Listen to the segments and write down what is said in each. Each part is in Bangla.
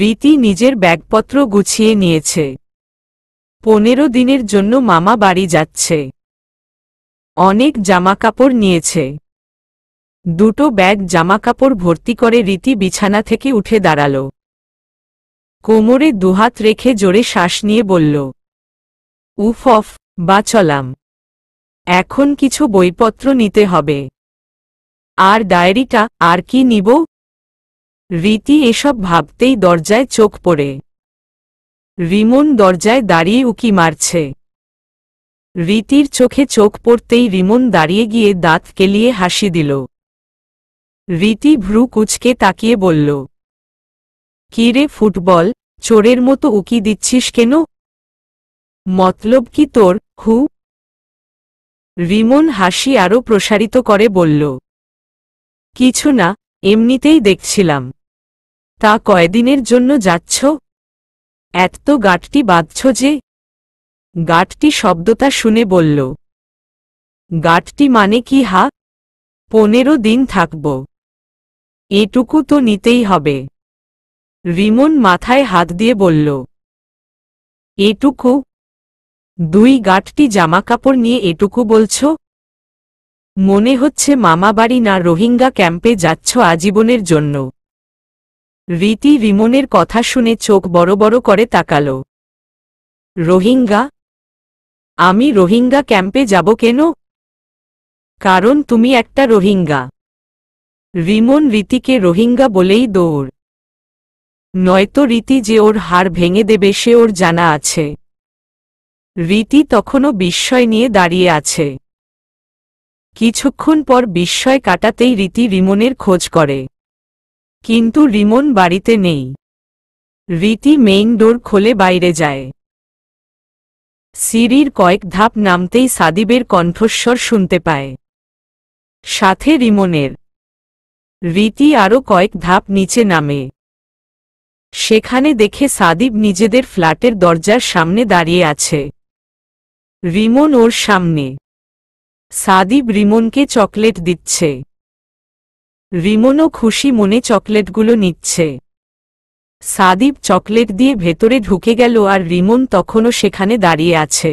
রীতি নিজের ব্যাগপত্র গুছিয়ে নিয়েছে পনেরো দিনের জন্য মামা বাড়ি যাচ্ছে অনেক জামাকাপড় নিয়েছে দুটো ব্যাগ জামাকাপড় ভর্তি করে রীতি বিছানা থেকে উঠে দাঁড়াল কোমরে দুহাত রেখে জোরে শ্বাস নিয়ে বলল উফ অফ বা চলাম এখন কিছু বইপত্র নিতে হবে আর ডায়েরিটা আর কি নিব রীতি এসব ভাবতেই দরজায় চোখ পড়ে রিমন দরজায় দাঁড়িয়ে উকি মারছে রীতির চোখে চোখ পড়তেই রিমন দাঁড়িয়ে গিয়ে দাঁত কেলিয়ে হাসি দিল রীতি ভ্রু কুচকে তাকিয়ে বলল কিরে ফুটবল চোরের মতো উকি দিচ্ছিস কেন মতলব কি তোর হু রিমন হাসি আরও প্রসারিত করে বলল কিছু না এমনিতেই দেখছিলাম তা কয়দিনের জন্য যাচ্ছ এত তো গাঁটটি বাঁধছ যে গাঠটি শব্দটা শুনে বলল গাঠটি মানে কি হা পনেরো দিন থাকব এটুকু তো নিতেই হবে রিমন মাথায় হাত দিয়ে বলল এটুকু দুই গাঁটটি জামাকাপড় নিয়ে এটুকু বলছ মনে হচ্ছে মামাবাড়ি না রোহিঙ্গা ক্যাম্পে যাচ্ছ আজীবনের জন্য রীতি রিমনের কথা শুনে চোখ বড় বড় করে তাকাল রোহিঙ্গা আমি রোহিঙ্গা ক্যাম্পে যাব কেন কারণ তুমি একটা রোহিঙ্গা রিমন রীতিকে রোহিঙ্গা বলেই দৌড় নয়তো রীতি যে ওর হাড় ভেঙে দেবে সে ওর জানা আছে রীতি তখনও বিস্ময় নিয়ে দাঁড়িয়ে আছে কিছুক্ষণ পর বিস্ময় কাটাতেই রীতি রিমনের খোঁজ করে কিন্তু রিমন বাড়িতে নেই রীতি মেইন ডোর খোলে বাইরে যায় সিঁড়ির কয়েক ধাপ নামতেই সাদিবের কণ্ঠস্বর শুনতে পায় সাথে রিমনের রীতি আরও কয়েক ধাপ নিচে নামে সেখানে দেখে সাদিব নিজেদের ফ্ল্যাটের দরজার সামনে দাঁড়িয়ে আছে রিমন ওর সামনে সাদিব রিমনকে চকলেট দিচ্ছে রিমনও খুশি মনে চকলেটগুলো নিচ্ছে সাদিব চকলেট দিয়ে ভেতরে ঢুকে গেল আর রিমন তখনও সেখানে দাঁড়িয়ে আছে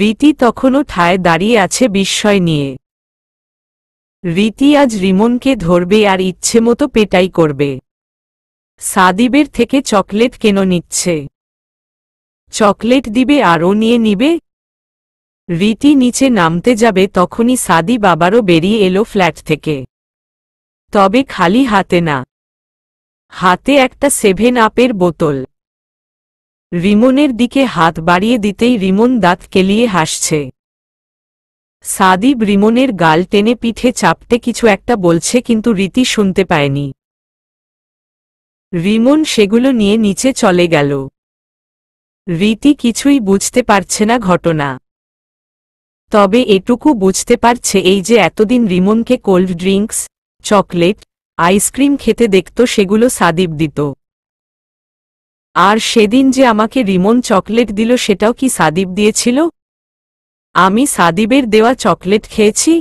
রীতি তখনও ঠায় দাঁড়িয়ে আছে বিস্ময় নিয়ে রীতি আজ রিমনকে ধরবে আর ইচ্ছে মতো পেটাই করবে সাদিবের থেকে চকলেট কেন নিচ্ছে চকলেট দিবে আরও নিয়ে নিবে রীতি নিচে নামতে যাবে তখনই সাদি বাবারও বেরিয়ে এলো ফ্ল্যাট থেকে তবে খালি হাতে না হাতে একটা সেভেন আপের বোতল রিমনের দিকে হাত বাড়িয়ে দিতেই রিমন দাঁত কেলিয়ে হাসছে সাদিব রিমনের গাল টেনে পিঠে চাপতে কিছু একটা বলছে কিন্তু রীতি শুনতে পায়নি রিমন সেগুলো নিয়ে নিচে চলে গেল রীতি কিছুই বুঝতে পারছে না ঘটনা তবে এটুকু বুঝতে পারছে এই যে এতদিন রিমনকে কোল্ড ড্রিঙ্কস চকলেট আইসক্রিম খেতে দেখত সেগুলো সাদিব দিত আর সেদিন যে আমাকে রিমন চকলেট দিল সেটাও কি সাদিব দিয়েছিল আমি সাদিবের দেওয়া চকলেট খেয়েছি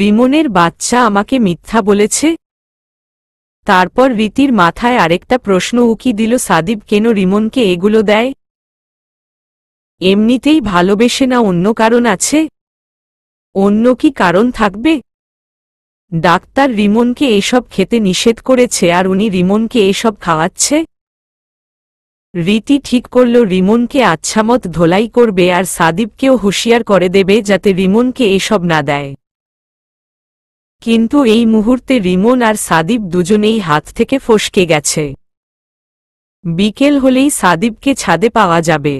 রিমনের বাচ্চা আমাকে মিথ্যা বলেছে তারপর রীতির মাথায় আরেকটা প্রশ্ন উকি দিল সাদিব কেন রিমনকে এগুলো দেয় এমনিতেই ভালোবেসে না অন্য কারণ আছে অন্য কি কারণ থাকবে ডাক্তার রিমনকে এসব খেতে নিষেধ করেছে আর উনি রিমনকে এসব খাওয়াচ্ছে রীতি ঠিক করল রিমনকে আচ্ছামত ধোলাই করবে আর সাদিবকেও হুঁশিয়ার করে দেবে যাতে রিমনকে এসব না দেয় কিন্তু এই মুহূর্তে রিমন আর সাদিব দুজনেই হাত থেকে ফসকে গেছে বিকেল হলেই সাদিবকে ছাদে পাওয়া যাবে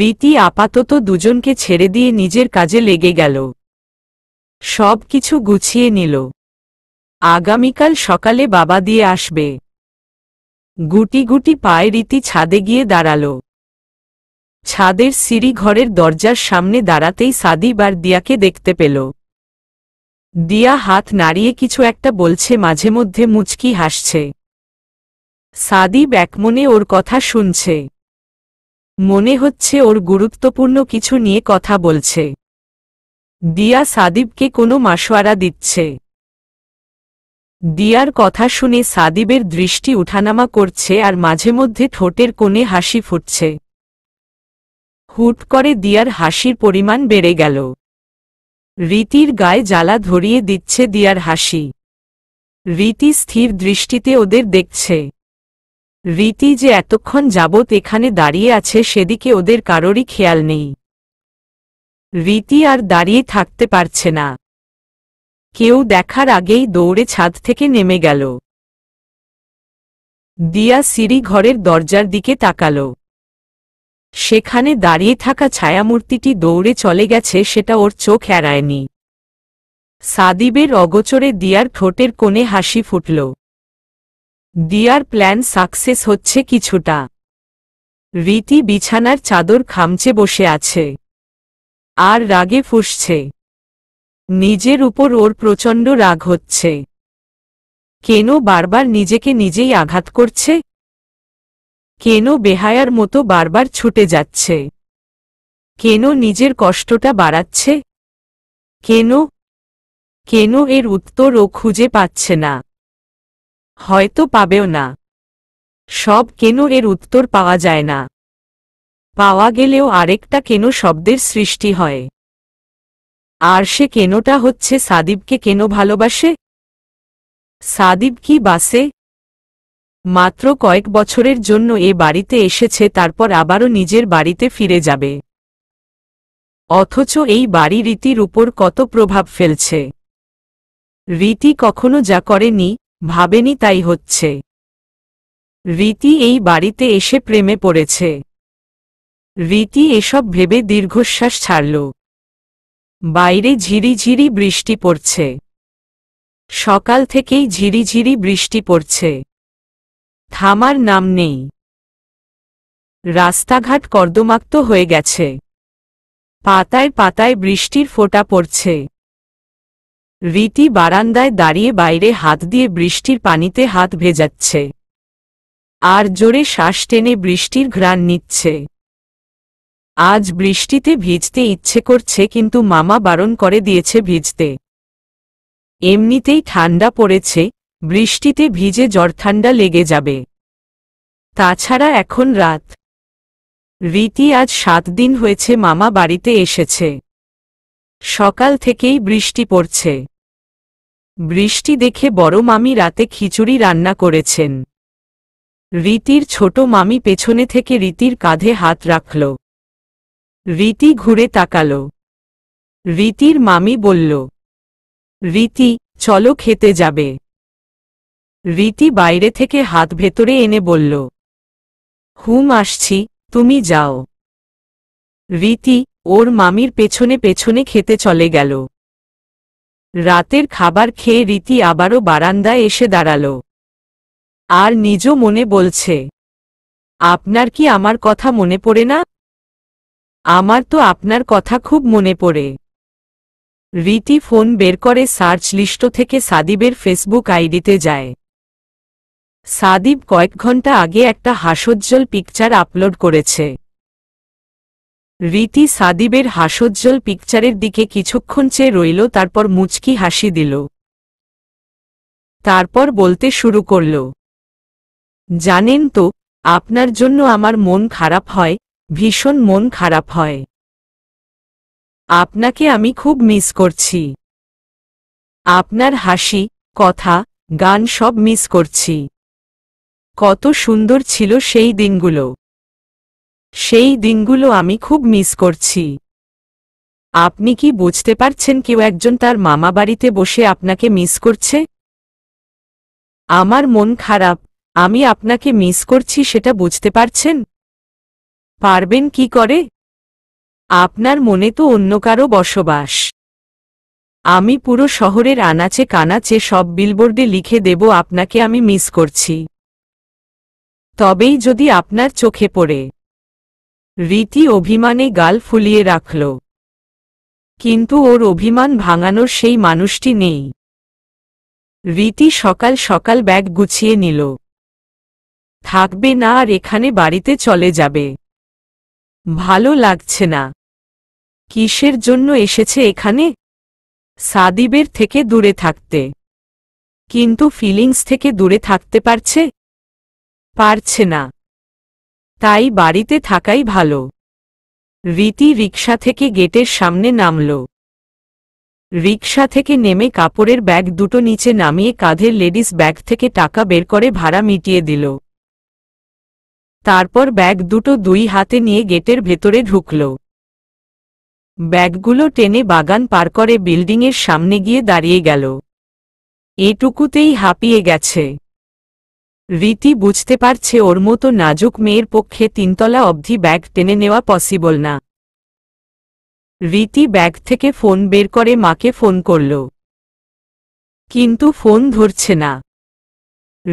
রীতি আপাতত দুজনকে ছেড়ে দিয়ে নিজের কাজে লেগে গেল সব কিছু গুছিয়ে নিল আগামীকাল সকালে বাবা দিয়ে আসবে গুটি গুটি পায়ে রীতি ছাদে গিয়ে দাঁড়াল ছাদের সিঁড়ি ঘরের দরজার সামনে দাঁড়াতেই সাদিব আর দিয়াকে দেখতে পেল দিয়া হাত নাড়িয়ে কিছু একটা বলছে মাঝে মধ্যে মুচকি হাসছে সাদিব একমনে ওর কথা শুনছে মনে হচ্ছে ওর গুরুত্বপূর্ণ কিছু নিয়ে কথা বলছে দিয়া সাদিবকে কোনো মাসোয়ারা দিচ্ছে দিয়ার কথা শুনে সাদিবের দৃষ্টি উঠানামা করছে আর মাঝে মধ্যে ঠোঁটের কোণে হাসি ফুটছে হুট করে দিয়ার হাসির পরিমাণ বেড়ে গেল রীতির গায়ে জ্বালা ধরিয়ে দিচ্ছে দিয়ার হাসি রীতি স্থির দৃষ্টিতে ওদের দেখছে রীতি যে এতক্ষণ যাবত এখানে দাঁড়িয়ে আছে সেদিকে ওদের কারোরই খেয়াল নেই রীতি আর দাঁড়িয়ে থাকতে পারছে না কেউ দেখার আগেই দৌড়ে ছাদ থেকে নেমে গেল দিয়া সিঁড়ি ঘরের দরজার দিকে তাকাল সেখানে দাঁড়িয়ে থাকা ছায়ামূর্তিটি দৌড়ে চলে গেছে সেটা ওর চোখ এড়ায়নি সাদিবের অগোচরে দিয়ার ঠোঁটের কোণে হাসি ফুটল দিয়ার প্ল্যান সাকসেস হচ্ছে কিছুটা রীতি বিছানার চাদর খামচে বসে আছে আর রাগে ফুসছে নিজের উপর ওর প্রচণ্ড রাগ হচ্ছে কেন বারবার নিজেকে নিজেই আঘাত করছে কেন বেহায়ার মতো বারবার ছুটে যাচ্ছে কেন নিজের কষ্টটা বাড়াচ্ছে কেন কেন এর উত্তর ও খুঁজে পাচ্ছে না হয়তো পাবেও না সব কেন এর উত্তর পাওয়া যায় না পাওয়া গেলেও আরেকটা কেন শব্দের সৃষ্টি হয় আর সে কেনটা হচ্ছে সাদিবকে কেন ভালোবাসে সাদিব কি বাসে মাত্র কয়েক বছরের জন্য এ বাড়িতে এসেছে তারপর আবারও নিজের বাড়িতে ফিরে যাবে অথচ এই বাড়ি রীতির উপর কত প্রভাব ফেলছে রীতি কখনো যা করেনি ভাবেনি তাই হচ্ছে রীতি এই বাড়িতে এসে প্রেমে পড়েছে রীতি এসব ভেবে দীর্ঘশ্বাস ছাড়ল বাইরে ঝিরিঝিরি বৃষ্টি পড়ছে সকাল থেকেই ঝিরিঝিরি বৃষ্টি পড়ছে থামার নাম নেই রাস্তাঘাট কর্দমাক্ত হয়ে গেছে পাতায় পাতায় বৃষ্টির ফোঁটা পড়ছে রীতি বারান্দায় দাঁড়িয়ে বাইরে হাত দিয়ে বৃষ্টির পানিতে হাত ভেজাচ্ছে আর জোরে শ্বাস টেনে বৃষ্টির ঘ্রাণ নিচ্ছে আজ বৃষ্টিতে ভিজতে ইচ্ছে করছে কিন্তু মামা বারণ করে দিয়েছে ভিজতে এমনিতেই ঠান্ডা পড়েছে বৃষ্টিতে ভিজে জ্বর ঠান্ডা লেগে যাবে তাছাড়া এখন রাত রীতি আজ সাত দিন হয়েছে মামা বাড়িতে এসেছে সকাল থেকেই বৃষ্টি পড়ছে বৃষ্টি দেখে বড় মামি রাতে খিচুড়ি রান্না করেছেন রীতির ছোট মামি পেছনে থেকে রীতির কাঁধে হাত রাখল রীতি ঘুরে তাকাল রীতির মামি বলল রীতি চলো খেতে যাবে রীতি বাইরে থেকে হাত ভেতরে এনে বলল হুম আসছি তুমি যাও রীতি ওর মামির পেছনে পেছনে খেতে চলে গেল রাতের খাবার খেয়ে রীতি আবারও বারান্দায় এসে দাঁড়াল আর নিজ মনে বলছে আপনার কি আমার কথা মনে পড়ে না আমার তো আপনার কথা খুব মনে পড়ে রীতি ফোন বের করে সার্চ লিস্ট থেকে সাদিবের ফেসবুক আইডিতে যায় সাদিব কয়েক ঘন্টা আগে একটা হাস্যোজ্জ্বল পিকচার আপলোড করেছে রীতি সাদিবের হাসোজ্জ্বল পিকচারের দিকে কিছুক্ষণ চেয়ে রইল তারপর মুচকি হাসি দিল তারপর বলতে শুরু করল জানেন তো আপনার জন্য আমার মন খারাপ হয় ভীষণ মন খারাপ হয় আপনাকে আমি খুব মিস করছি আপনার হাসি কথা গান সব মিস করছি কত সুন্দর ছিল সেই দিনগুলো সেই দিনগুলো আমি খুব মিস করছি আপনি কি বুঝতে পারছেন কেউ একজন তার মামা বাড়িতে বসে আপনাকে মিস করছে আমার মন খারাপ আমি আপনাকে মিস করছি সেটা বুঝতে পারছেন পারবেন কি করে আপনার মনে তো অন্য কারো বসবাস আমি পুরো শহরের আনাচে কানাচে সব বিলবোর্ডে লিখে দেব আপনাকে আমি মিস করছি তবেই যদি আপনার চোখে পড়ে রীতি অভিমানে গাল ফুলিয়ে রাখল কিন্তু ওর অভিমান ভাঙানোর সেই মানুষটি নেই রীতি সকাল সকাল ব্যাগ গুছিয়ে নিল থাকবে না আর এখানে বাড়িতে চলে যাবে ভালো লাগছে না কিসের জন্য এসেছে এখানে সাদিবের থেকে দূরে থাকতে কিন্তু ফিলিংস থেকে দূরে থাকতে পারছে পারছে না তাই বাড়িতে থাকাই ভালো রীতি রিক্সা থেকে গেটের সামনে নামল রিক্সা থেকে নেমে কাপড়ের ব্যাগ দুটো নিচে নামিয়ে কাঁধের লেডিস ব্যাগ থেকে টাকা বের করে ভাড়া মিটিয়ে দিল তারপর ব্যাগ দুটো দুই হাতে নিয়ে গেটের ভেতরে ঢুকল ব্যাগগুলো টেনে বাগান পার করে বিল্ডিংয়ের সামনে গিয়ে দাঁড়িয়ে গেল এটুকুতেই হাঁপিয়ে গেছে রীতি বুঝতে পারছে ওর মতো নাজুক মেয়ের পক্ষে তিনতলা অবধি ব্যাগ টেনে নেওয়া পসিবল না রীতি ব্যাগ থেকে ফোন বের করে মাকে ফোন করল কিন্তু ফোন ধরছে না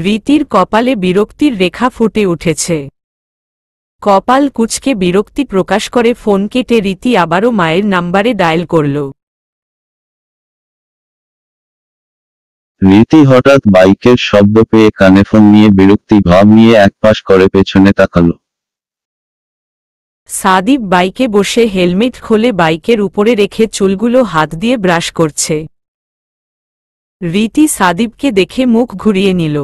রীতির কপালে বিরক্তির রেখা ফুটে উঠেছে কপাল কুচকে বিরক্তি প্রকাশ করে ফোন কেটে রীতি আবারও মায়ের নাম্বারে ডায়াল করল রীতি হঠাৎ বাইকের শব্দ পেয়ে কানে ফোন নিয়ে বিরক্তি ভাব নিয়ে একপাশ করে পেছনে তাকাল সাদিব বাইকে বসে হেলমেট খোলে বাইকের উপরে রেখে চুলগুলো হাত দিয়ে ব্রাশ করছে রীতি সাদিবকে দেখে মুখ ঘুরিয়ে নিল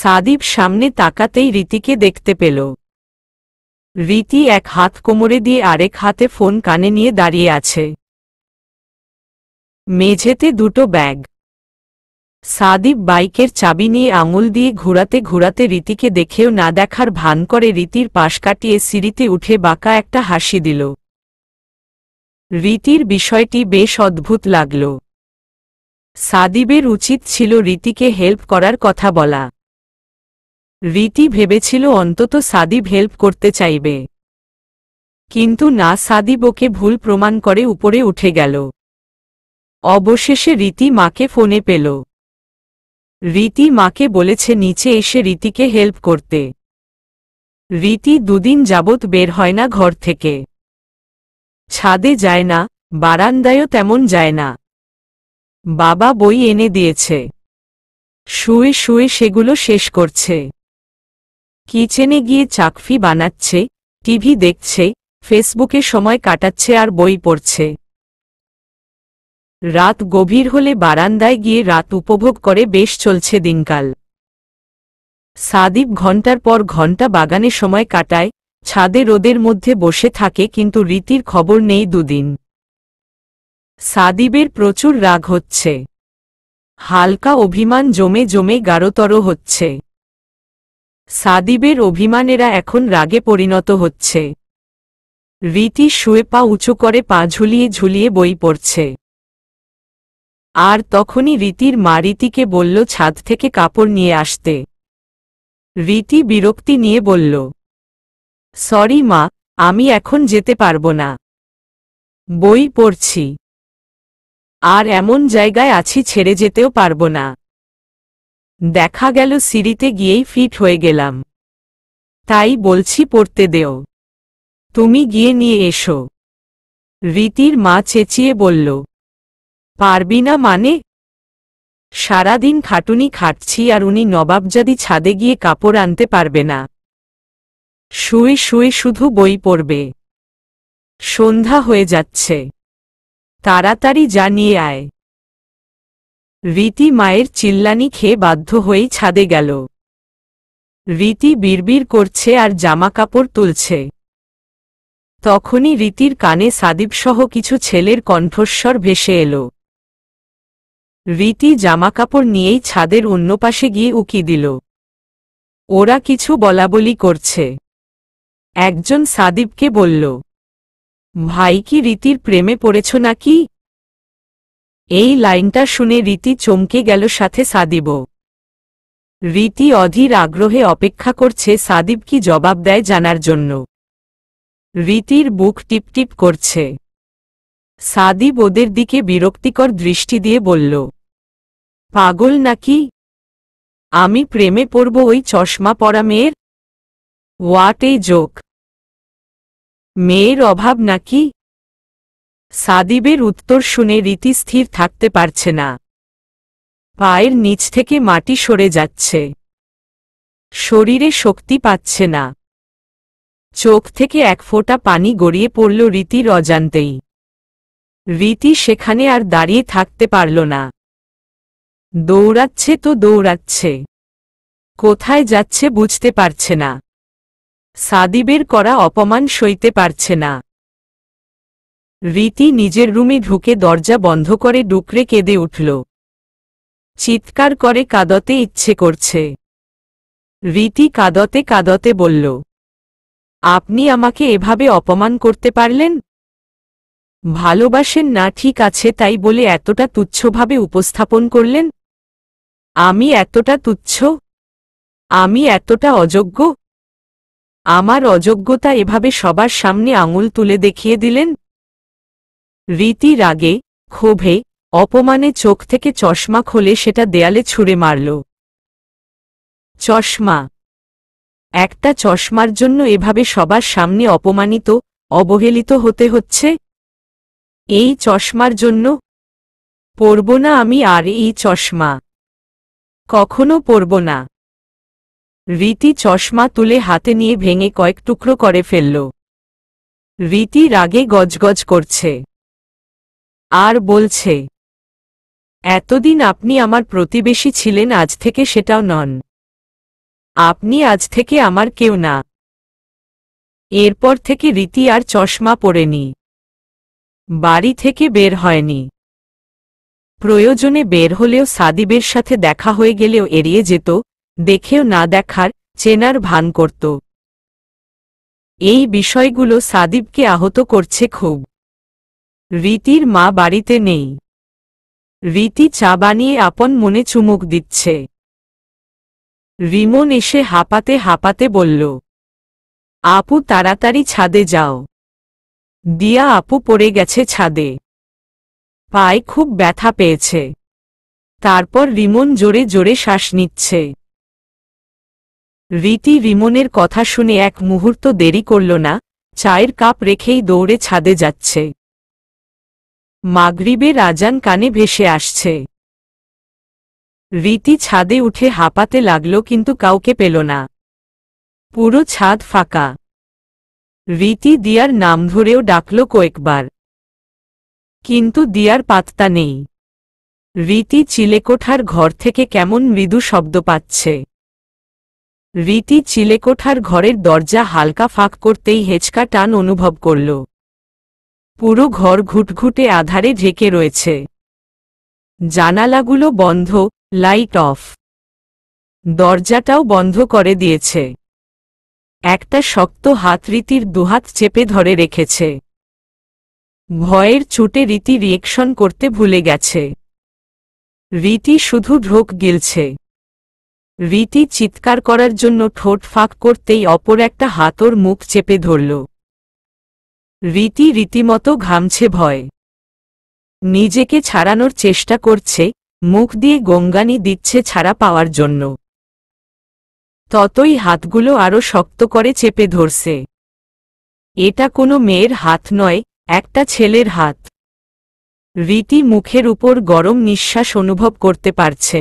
সাদিব সামনে তাকাতেই রীতিকে দেখতে পেল রীতি এক হাত কোমরে দিয়ে আরেক হাতে ফোন কানে নিয়ে দাঁড়িয়ে আছে মেঝেতে দুটো ব্যাগ সাদিব বাইকের চাবি নিয়ে আঙুল দিয়ে ঘোরাতে ঘোরাতে রীতিকে দেখেও না দেখার ভান করে রীতির পাশ কাটিয়ে সিঁড়িতে উঠে বাঁকা একটা হাসি দিল রীতির বিষয়টি বেশ অদ্ভুত লাগল সাদিবের উচিত ছিল রীতিকে হেল্প করার কথা বলা রীতি ভেবেছিল অন্তত সাদিব হেল্প করতে চাইবে কিন্তু না সাদিব ওকে ভুল প্রমাণ করে উপরে উঠে গেল অবশেষে রীতি মাকে ফোনে পেল রীতি মাকে বলেছে নিচে এসে রীতিকে হেল্প করতে রীতি দুদিন যাবৎ বের হয় না ঘর থেকে ছাদে যায় না বারান্দায়ও তেমন যায় না বাবা বই এনে দিয়েছে শুয়ে শুয়ে সেগুলো শেষ করছে কিচেনে গিয়ে চাকফি বানাচ্ছে টিভি দেখছে ফেসবুকে সময় কাটাচ্ছে আর বই পড়ছে রাত গভীর হলে বারান্দায় গিয়ে রাত উপভোগ করে বেশ চলছে দিনকাল সাদিব ঘন্টার পর ঘন্টা বাগানে সময় কাটায় ছাদে রোদের মধ্যে বসে থাকে কিন্তু রীতির খবর নেই দুদিন সাদিবের প্রচুর রাগ হচ্ছে হালকা অভিমান জমে জমে গাঢ়তর হচ্ছে সাদিবের অভিমানেরা এখন রাগে পরিণত হচ্ছে রীতি শুয়ে পা উঁচু করে পা ঝুলিয়ে ঝুলিয়ে বই পড়ছে আর তখনই রীতির মা রীতিকে বলল ছাদ থেকে কাপড় নিয়ে আসতে রীতি বিরক্তি নিয়ে বলল সরি মা আমি এখন যেতে পারব না বই পড়ছি আর এমন জায়গায় আছি ছেড়ে যেতেও পারব না দেখা গেল সিঁড়িতে গিয়েই ফিট হয়ে গেলাম তাই বলছি পড়তে দেও তুমি গিয়ে নিয়ে এসো রীতির মা চেঁচিয়ে বলল পারবি না মানে সারাদিন খাটুনি খাটছি আর উনি নবাবজাদি ছাদে গিয়ে কাপড় আনতে পারবে না শুয়ে শুয়ে শুধু বই পড়বে সন্ধ্যা হয়ে যাচ্ছে তাড়াতাড়ি জানিয়ে আয় রীতি মায়ের চিল্লানি খেয়ে বাধ্য হয়েই ছাদে গেল রীতি বিড়বির করছে আর জামা কাপড় তুলছে তখনই রীতির কানে সাদিবসহ কিছু ছেলের কণ্ঠস্বর ভেসে এলো রীতি জামাকাপড় নিয়েই ছাদের অন্য পাশে গিয়ে উকি দিল ওরা কিছু বলাবলি করছে একজন সাদিবকে বলল ভাই কি রীতির প্রেমে পড়েছ নাকি এই লাইনটা শুনে রীতি চমকে গেল সাথে সাদিব রীতি অধীর আগ্রহে অপেক্ষা করছে সাদিব কি জবাব দেয় জানার জন্য রীতির বুক টিপটিপ করছে সাদিব ওদের দিকে বিরক্তিকর দৃষ্টি দিয়ে বলল পাগল নাকি আমি প্রেমে পড়ব ওই চশমা পরা মেয়ের হোয়াট এই জোক মেয়ের অভাব নাকি সাদিবের উত্তর শুনে রীতি স্থির থাকতে পারছে না পায়ের নিচ থেকে মাটি সরে যাচ্ছে শরীরে শক্তি পাচ্ছে না চোখ থেকে এক ফোঁটা পানি গড়িয়ে পড়ল রীতির অজান্তেই রীতি সেখানে আর দাঁড়িয়ে থাকতে পারল না দৌড়াচ্ছে তো দৌড়াচ্ছে কোথায় যাচ্ছে বুঝতে পারছে না সাদিবের করা অপমান সইতে পারছে না রীতি নিজের রুমে ঢুকে দরজা বন্ধ করে ডুকরে কেঁদে উঠল চিৎকার করে কাদতে ইচ্ছে করছে রীতি কাদতে কাদতে বলল আপনি আমাকে এভাবে অপমান করতে পারলেন ভালোবাসেন না ঠিক আছে তাই বলে এতটা তুচ্ছভাবে উপস্থাপন করলেন আমি এতটা তুচ্ছ আমি এতটা অযোগ্য আমার অযোগ্যতা এভাবে সবার সামনে আঙুল তুলে দেখিয়ে দিলেন রীতি রাগে ক্ষোভে অপমানে চোখ থেকে চশমা খোলে সেটা দেয়ালে ছুঁড়ে মারল চশমা একটা চশমার জন্য এভাবে সবার সামনে অপমানিত অবহেলিত হতে হচ্ছে এই চশমার জন্য পড়ব না আমি আর এই চশমা কখনো পরব না রীতি চশমা তুলে হাতে নিয়ে ভেঙে কয়েক টুকরো করে ফেলল রীতি রাগে গজগজ করছে আর বলছে এতদিন আপনি আমার প্রতিবেশী ছিলেন আজ থেকে সেটাও নন আপনি আজ থেকে আমার কেউ না এরপর থেকে রীতি আর চশমা পরেনি বাড়ি থেকে বের হয়নি প্রয়োজনে বের হলেও সাদিবের সাথে দেখা হয়ে গেলেও এড়িয়ে যেত দেখেও না দেখার চেনার ভান করত এই বিষয়গুলো সাদিবকে আহত করছে খুব রীতির মা বাড়িতে নেই রীতি চা বানিয়ে আপন মনে চুমুক দিচ্ছে রিমন এসে হাঁপাতে হাঁপাতে বলল আপু তাড়াতাড়ি ছাদে যাও দিয়া আপু পড়ে গেছে ছাদে পায়ে খুব ব্যথা পেয়েছে তারপর রিমন জোরে জোরে শ্বাস নিচ্ছে রীতি রিমনের কথা শুনে এক মুহূর্ত দেরি করল না চায়ের কাপ রেখেই দৌড়ে ছাদে যাচ্ছে মাগরিবে রাজান কানে ভেসে আসছে রীতি ছাদে উঠে হাঁপাতে লাগল কিন্তু কাউকে পেল না পুরো ছাদ ফাঁকা রীতি দিয়ার নাম ধরেও ডাকল কয়েকবার কিন্তু দিয়ার পাত্তা নেই রীতি চিলেকোঠার ঘর থেকে কেমন মৃদু শব্দ পাচ্ছে রীতি চিলেকোঠার ঘরের দরজা হালকা ফাঁক করতেই হেঁচকা টান অনুভব করল পুরো ঘর ঘুটঘুটে আধারে ঢেকে রয়েছে জানালাগুলো বন্ধ লাইট অফ দরজাটাও বন্ধ করে দিয়েছে একটা শক্ত হাত রীতির দুহাত চেপে ধরে রেখেছে ভয়ের চোটে রীতি রিয়েকশন করতে ভুলে গেছে রীতি শুধু ঢোক গিলছে রীতি চিৎকার করার জন্য ঠোঁট ফাঁক করতেই অপর একটা হাতর মুখ চেপে ধরল রীতি রীতিমতো ঘামছে ভয় নিজেকে ছাড়ানোর চেষ্টা করছে মুখ দিয়ে গঙ্গানি দিচ্ছে ছাড়া পাওয়ার জন্য ততই হাতগুলো আরো শক্ত করে চেপে ধরছে এটা কোনো মেয়ের হাত নয় একটা ছেলের হাত রীতি মুখের উপর গরম নিঃশ্বাস অনুভব করতে পারছে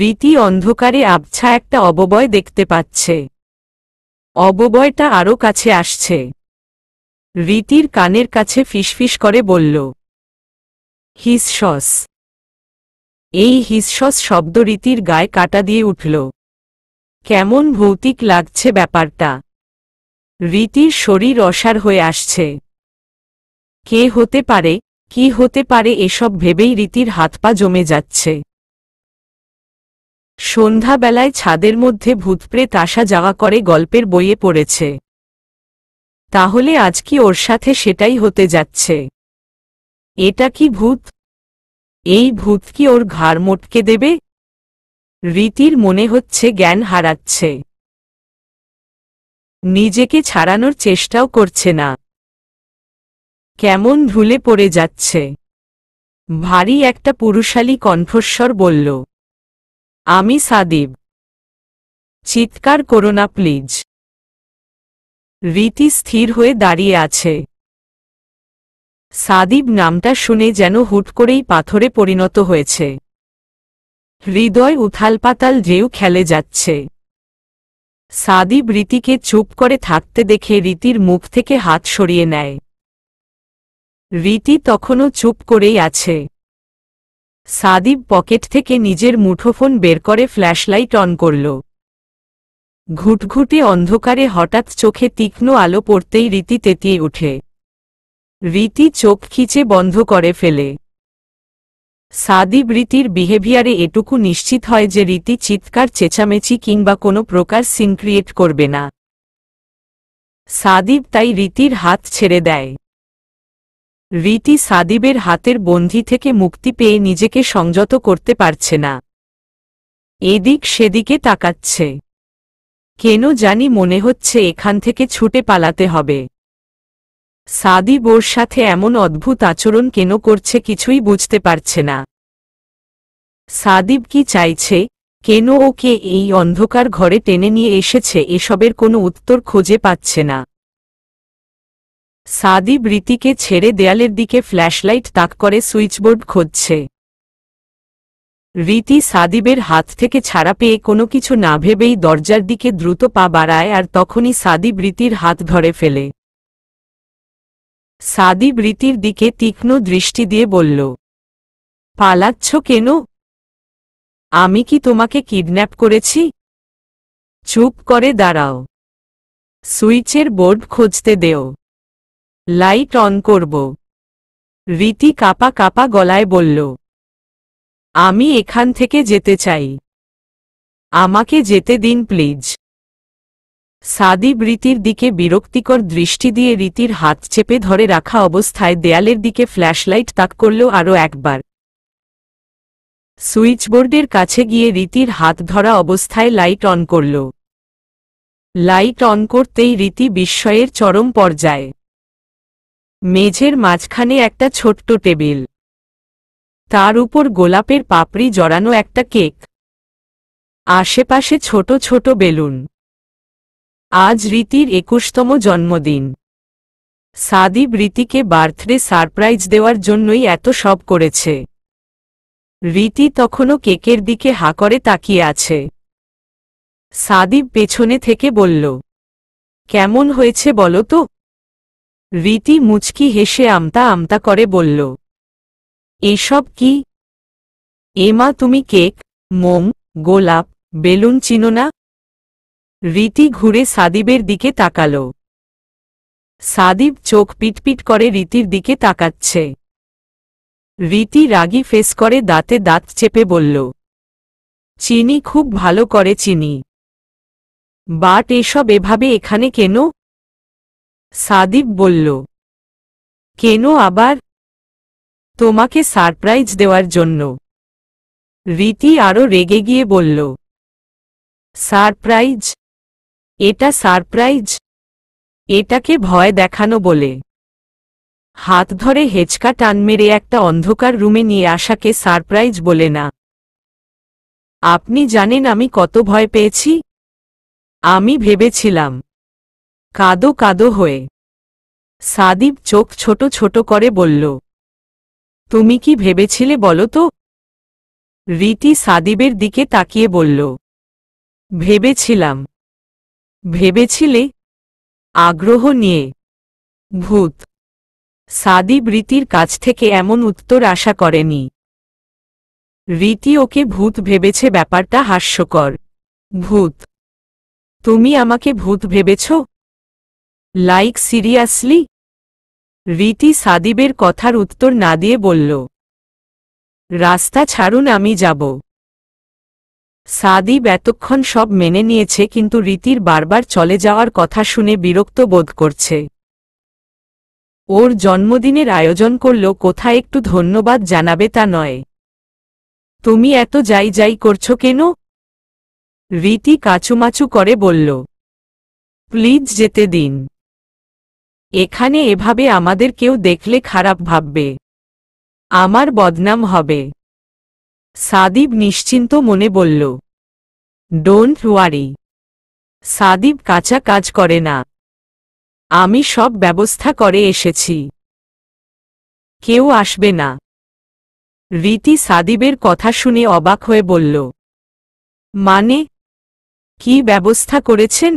রীতি অন্ধকারে আবছা একটা অববয় দেখতে পাচ্ছে অববয়টা আরও কাছে আসছে রীতির কানের কাছে ফিসফিস করে বলল হিসসস এই হিসসস শব্দ রীতির গায়ে কাটা দিয়ে উঠল কেমন ভৌতিক লাগছে ব্যাপারটা রীতির শরীর অসার হয়ে আসছে কে হতে পারে কি হতে পারে এসব ভেবেই রীতির হাত পা জমে যাচ্ছে সন্ধ্যাবেলায় ছাদের মধ্যে ভূতপ্রেত আসা যাওয়া করে গল্পের বইয়ে পড়েছে তাহলে আজ কি ওর সাথে সেটাই হতে যাচ্ছে এটা কি ভূত এই ভূত কি ওর ঘাড় মোটকে দেবে রীতির মনে হচ্ছে জ্ঞান হারাচ্ছে নিজেকে ছাড়ানোর চেষ্টাও করছে না কেমন ধুলে পড়ে যাচ্ছে ভারী একটা পুরুষালী কণ্ঠস্বর বলল আমি সাদিব চিৎকার করো না প্লিজ রীতি স্থির হয়ে দাঁড়িয়ে আছে সাদিব নামটা শুনে যেন হুট করেই পাথরে পরিণত হয়েছে হৃদয় উথালপাতাল ঢেউ খেলে যাচ্ছে সাদিব রীতিকে চুপ করে থাকতে দেখে রীতির মুখ থেকে হাত সরিয়ে নেয় রীতি তখনও চুপ করেই আছে সাদিব পকেট থেকে নিজের মুঠোফোন বের করে ফ্ল্যাশলাইট অন করল ঘুটঘুটে অন্ধকারে হঠাৎ চোখে তীক্ষ্ণ আলো পড়তেই রীতি তেতিয়ে উঠে রীতি চোখ খিচে বন্ধ করে ফেলে সাদিব রীতির বিহেভিয়ারে এটুকু নিশ্চিত হয় যে রীতি চিৎকার চেঁচামেচি কিংবা কোনো প্রকার সিনক্রিয়েট করবে না সাদিব তাই রীতির হাত ছেড়ে দেয় রীতি সাদিবের হাতের বন্ধি থেকে মুক্তি পেয়ে নিজেকে সংযত করতে পারছে না এদিক সেদিকে তাকাচ্ছে কেন জানি মনে হচ্ছে এখান থেকে ছুটে পালাতে হবে সাদিব ওর সাথে এমন অদ্ভুত আচরণ কেন করছে কিছুই বুঝতে পারছে না সাদিব কি চাইছে কেন ওকে এই অন্ধকার ঘরে টেনে নিয়ে এসেছে এসবের কোনো উত্তর খুঁজে পাচ্ছে না সাদিব রীতিকে ছেড়ে দেয়ালের দিকে ফ্ল্যাশলাইট তাক করে সুইচবোর্ড খুঁজছে রীতি সাদিবের হাত থেকে ছাড়া পেয়ে কোনো কিছু না ভেবেই দরজার দিকে দ্রুত পা বাড়ায় আর তখনই সাদিব রীতির হাত ধরে ফেলে সাদিব রীতির দিকে তীক্ষ্ণ দৃষ্টি দিয়ে বলল পালাচ্ছ কেন আমি কি তোমাকে কিডন্যাপ করেছি চুপ করে দাঁড়াও সুইচের বোর্ড খুঁজতে দেও লাইট অন করব রীতি কাপা কাপা গলায় বলল আমি এখান থেকে যেতে চাই আমাকে যেতে দিন প্লিজ সাদিব রীতির দিকে বিরক্তিকর দৃষ্টি দিয়ে রীতির হাত চেপে ধরে রাখা অবস্থায় দেয়ালের দিকে ফ্ল্যাশলাইট তাক করল আরও একবার সুইচবোর্ডের কাছে গিয়ে রীতির হাত ধরা অবস্থায় লাইট অন করল লাইট অন করতেই রীতি বিস্ময়ের চরম পর্যায়ে মেঝের মাঝখানে একটা ছোট্ট টেবিল তার উপর গোলাপের পাপড়ি জড়ানো একটা কেক আশেপাশে ছোট ছোট বেলুন আজ রীতির একুশতম জন্মদিন সাদিব রীতিকে বার্থডে সারপ্রাইজ দেওয়ার জন্যই এত সব করেছে রীতি তখনও কেকের দিকে হা করে তাকিয়ে আছে সাদিব পেছনে থেকে বলল কেমন হয়েছে বলো তো রীতি মুচকি হেসে আমতা আমতা করে বলল এসব কি এমা তুমি কেক মোম গোলাপ বেলুন চিনো না রীতি ঘুরে সাদিবের দিকে তাকাল সাদিব চোখ পিটপিট করে রীতির দিকে তাকাচ্ছে রীতি রাগি ফেস করে দাঁতে দাঁত চেপে বলল চিনি খুব ভালো করে চিনি বাট এসব এভাবে এখানে কেন সাদিব বলল কেন আবার তোমাকে সারপ্রাইজ দেওয়ার জন্য রীতি আরও রেগে গিয়ে বলল সারপ্রাইজ এটা সারপ্রাইজ এটাকে ভয় দেখানো বলে হাত ধরে হেচকা টান মেরে একটা অন্ধকার রুমে নিয়ে আসাকে সারপ্রাইজ বলে না আপনি জানেন আমি কত ভয় পেয়েছি আমি ভেবেছিলাম কাদো কাদো হয়ে সাদিব চোখ ছোট ছোট করে বলল তুমি কি ভেবেছিলে বলো তো রীতি সাদিবের দিকে তাকিয়ে বলল ভেবেছিলাম ভেবেছিলে আগ্রহ নিয়ে ভূত সাদিব রীতির কাছ থেকে এমন উত্তর আশা করেনি রীতি ওকে ভূত ভেবেছে ব্যাপারটা হাস্যকর ভূত তুমি আমাকে ভূত ভেবেছো লাইক সিরিয়াসলি রীতি সাদিবের কথার উত্তর না দিয়ে বলল রাস্তা ছাড়ুন আমি যাব সাদিব এতক্ষণ সব মেনে নিয়েছে কিন্তু রীতির বারবার চলে যাওয়ার কথা শুনে বিরক্ত বোধ করছে ওর জন্মদিনের আয়োজন করল কোথায় একটু ধন্যবাদ জানাবে তা নয় তুমি এত যাই যাই করছো কেন রীতি কাচুমাচু করে বলল প্লিজ যেতে দিন এখানে এভাবে আমাদের কেউ দেখলে খারাপ ভাববে আমার বদনাম হবে সাদিব নিশ্চিন্ত মনে বলল ডোন্ট ওয়ারি সাদিব কাঁচা কাজ করে না আমি সব ব্যবস্থা করে এসেছি কেউ আসবে না রীতি সাদিবের কথা শুনে অবাক হয়ে বলল মানে কি ব্যবস্থা করেছেন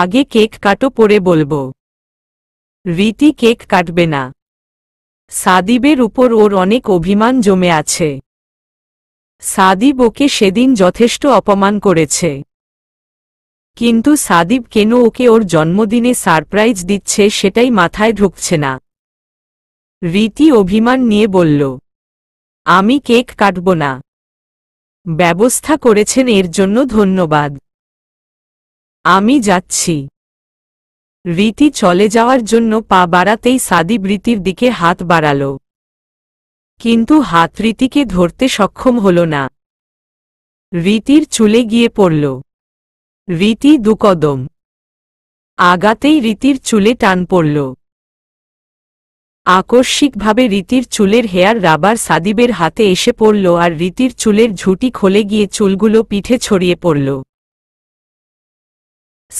আগে কেক কাটো পরে বলবো রীতি কেক কাটবে না সাদিবের উপর ওর অনেক অভিমান জমে আছে সাদিব ওকে সেদিন যথেষ্ট অপমান করেছে কিন্তু সাদিব কেন ওকে ওর জন্মদিনে সারপ্রাইজ দিচ্ছে সেটাই মাথায় ঢুকছে না রীতি অভিমান নিয়ে বলল আমি কেক কাটব না ব্যবস্থা করেছেন এর জন্য ধন্যবাদ আমি যাচ্ছি রীতি চলে যাওয়ার জন্য পা বাড়াতেই সাদিব রীতির দিকে হাত বাড়াল কিন্তু হাত রীতিকে ধরতে সক্ষম হল না রীতির চুলে গিয়ে পড়ল রীতি দুকদম আগাতেই রীতির চুলে টান পড়ল আকস্মিকভাবে রীতির চুলের হেয়ার রাবার সাদিবের হাতে এসে পড়ল আর রীতির চুলের ঝুটি খোলে গিয়ে চুলগুলো পিঠে ছড়িয়ে পড়ল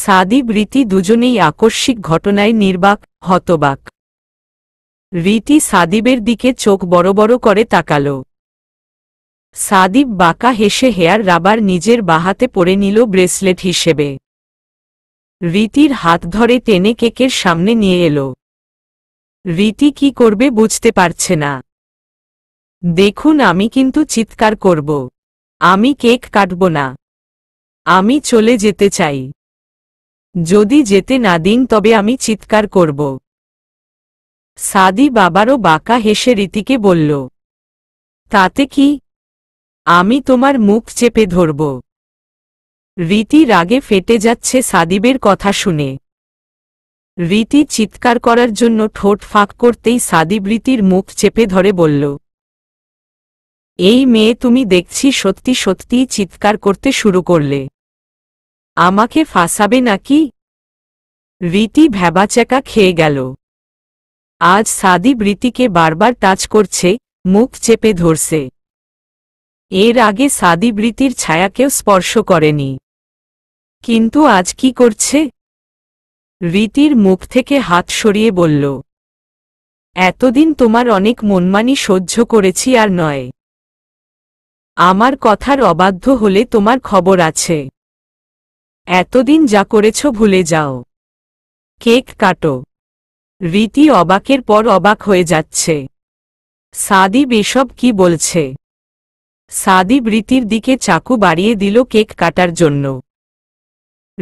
সাদিব রীতি দুজনেই আকস্মিক ঘটনায় নির্বাক হতবাক রীতি সাদিবের দিকে চোখ বড় বড় করে তাকাল সাদিব বাঁকা হেসে হেয়ার রাবার নিজের বাহাতে পরে নিল ব্রেসলেট হিসেবে রীতির হাত ধরে টেনে কেকের সামনে নিয়ে এলো রীতি কি করবে বুঝতে পারছে না দেখুন আমি কিন্তু চিৎকার করব আমি কেক কাটব না আমি চলে যেতে চাই যদি যেতে না দিন তবে আমি চিৎকার করব সাদি বাবারও বাঁকা হেসে রীতিকে বলল তাতে কি আমি তোমার মুখ চেপে ধরব রীতি রাগে ফেটে যাচ্ছে সাদিবের কথা শুনে রীতি চিৎকার করার জন্য ঠোঁট ফাঁক করতেই সাদিব রীতির মুখ চেপে ধরে বলল এই মেয়ে তুমি দেখছি সত্যি সত্যিই চিৎকার করতে শুরু করলে আমাকে ফাঁসাবে নাকি রীতি ভ্যাবাচ্যাকা খেয়ে গেল আজ সাদি রীতিকে বারবার টাচ করছে মুখ চেপে ধরছে এর আগে সাদি রীতির ছায়াকেও স্পর্শ করেনি কিন্তু আজ কি করছে রীতির মুখ থেকে হাত সরিয়ে বলল এতদিন তোমার অনেক মনমানি সহ্য করেছি আর নয় আমার কথার অবাধ্য হলে তোমার খবর আছে এতদিন যা করেছ ভুলে যাও কেক কাটো রীতি অবাকের পর অবাক হয়ে যাচ্ছে সাদিব এসব কি বলছে সাদিব রীতির দিকে চাকু বাড়িয়ে দিল কেক কাটার জন্য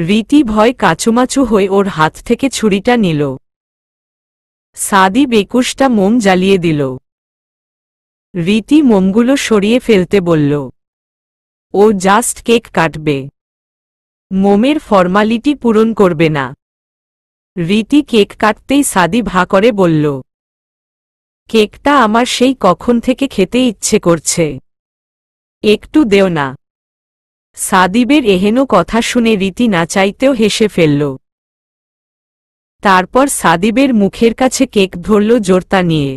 রীতি ভয় কাচুমাচু হয়ে ওর হাত থেকে ছুরিটা নিল সাদিব একুশটা মোম জ্বালিয়ে দিল রীতি মোমগুলো সরিয়ে ফেলতে বলল ও জাস্ট কেক কাটবে মোমের ফর্মালিটি পূরণ করবে না রীতি কেক কাটতেই সাদি ভা করে বলল কেকটা আমার সেই কখন থেকে খেতে ইচ্ছে করছে একটু দেও না সাদিবের এহেন কথা শুনে রীতি না চাইতেও হেসে ফেলল তারপর সাদিবের মুখের কাছে কেক ধরল জোরতা নিয়ে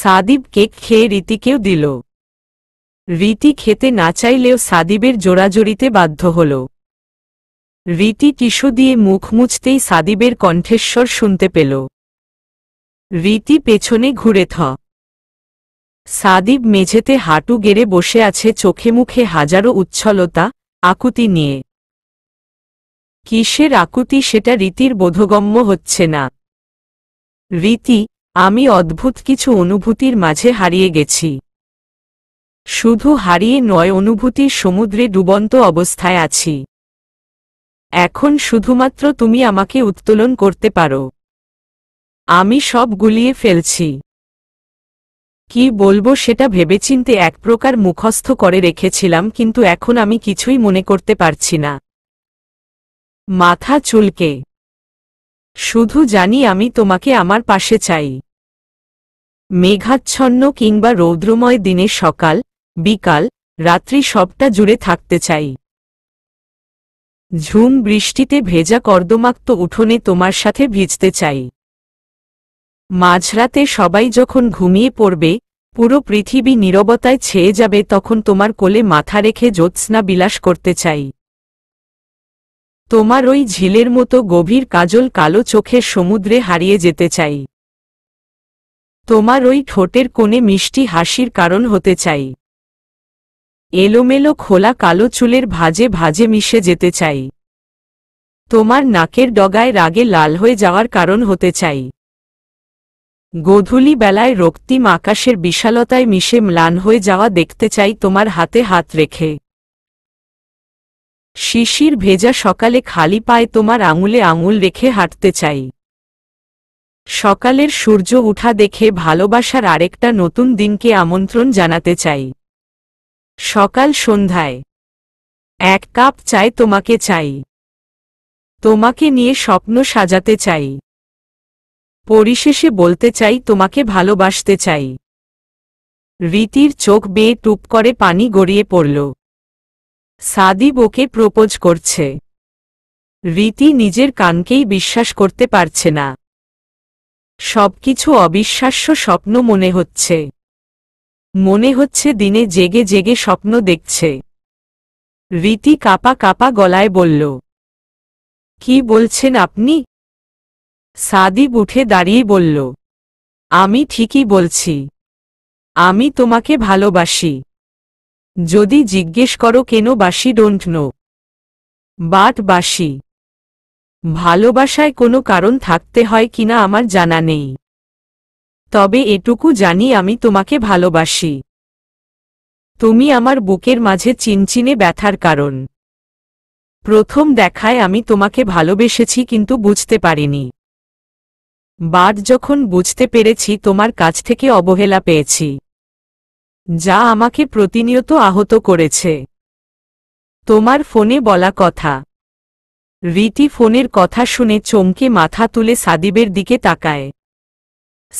সাদিব কেক খেয়ে রীতিকেও দিল রীতি খেতে না চাইলেও সাদিবের জোড়াজড়িতে বাধ্য হল রীতি টিস্যু দিয়ে মুখ মুছতেই সাদিবের কণ্ঠেশ্বর শুনতে পেল রীতি পেছনে ঘুরে থ সাদিব মেঝেতে হাঁটু গেড়ে বসে আছে চোখে মুখে হাজারো উচ্ছলতা আকুতি নিয়ে কিসের আকুতি সেটা রীতির বোধগম্য হচ্ছে না রীতি আমি অদ্ভুত কিছু অনুভূতির মাঝে হারিয়ে গেছি শুধু হারিয়ে নয় অনুভূতির সমুদ্রে ডুবন্ত অবস্থায় আছি এখন শুধুমাত্র তুমি আমাকে উত্তোলন করতে পারো আমি সব গুলিয়ে ফেলছি কি বলবো সেটা ভেবেচিন্তে এক প্রকার মুখস্থ করে রেখেছিলাম কিন্তু এখন আমি কিছুই মনে করতে পারছি না মাথা চুলকে শুধু জানি আমি তোমাকে আমার পাশে চাই মেঘাচ্ছন্ন কিংবা রৌদ্রময় দিনে সকাল বিকাল রাত্রি সবটা জুড়ে থাকতে চাই ঝুম বৃষ্টিতে ভেজা কর্দমাক্ত উঠোনে তোমার সাথে ভিজতে চাই মাঝরাতে সবাই যখন ঘুমিয়ে পড়বে পুরো পৃথিবী নীরবতায় ছেয়ে যাবে তখন তোমার কোলে মাথা রেখে জ্যোৎস্না বিলাস করতে চাই তোমার ওই ঝিলের মতো গভীর কাজল কালো চোখের সমুদ্রে হারিয়ে যেতে চাই তোমার ওই ঠোঁটের কোণে মিষ্টি হাসির কারণ হতে চাই এলোমেলো খোলা কালো চুলের ভাজে ভাজে মিশে যেতে চাই তোমার নাকের ডগায় রাগে লাল হয়ে যাওয়ার কারণ হতে চাই গোধূলি বেলায় রক্তিম আকাশের বিশালতায় মিশে ম্লান হয়ে যাওয়া দেখতে চাই তোমার হাতে হাত রেখে শিশির ভেজা সকালে খালি পায়ে তোমার আঙুলে আঙুল রেখে হাঁটতে চাই সকালের সূর্য উঠা দেখে ভালোবাসার আরেকটা নতুন দিনকে আমন্ত্রণ জানাতে চাই সকাল সন্ধ্যায় এক কাপ চাই তোমাকে চাই তোমাকে নিয়ে স্বপ্ন সাজাতে চাই পরিশেষে বলতে চাই তোমাকে ভালোবাসতে চাই রীতির চোখ বেয়ে টুপ করে পানি গড়িয়ে পড়ল সাদিব ওকে প্রপোজ করছে রীতি নিজের কানকেই বিশ্বাস করতে পারছে না সবকিছু অবিশ্বাস্য স্বপ্ন মনে হচ্ছে মনে হচ্ছে দিনে জেগে জেগে স্বপ্ন দেখছে রীতি কাপা কাপা গলায় বলল কি বলছেন আপনি সাদিব উঠে দাঁড়িয়ে বলল আমি ঠিকই বলছি আমি তোমাকে ভালোবাসি যদি জিজ্ঞেস করো কেন বাসি ডোন্ট নো বাট বাসি ভালোবাসায় কোনো কারণ থাকতে হয় কিনা আমার জানা নেই তবে এটুকু জানি আমি তোমাকে ভালোবাসি তুমি আমার বুকের মাঝে চিনচিনে ব্যথার কারণ প্রথম দেখায় আমি তোমাকে ভালোবেসেছি কিন্তু বুঝতে পারিনি বাদ যখন বুঝতে পেরেছি তোমার কাছ থেকে অবহেলা পেয়েছি যা আমাকে প্রতিনিয়ত আহত করেছে তোমার ফোনে বলা কথা রীতি ফোনের কথা শুনে চমকে মাথা তুলে সাদিবের দিকে তাকায়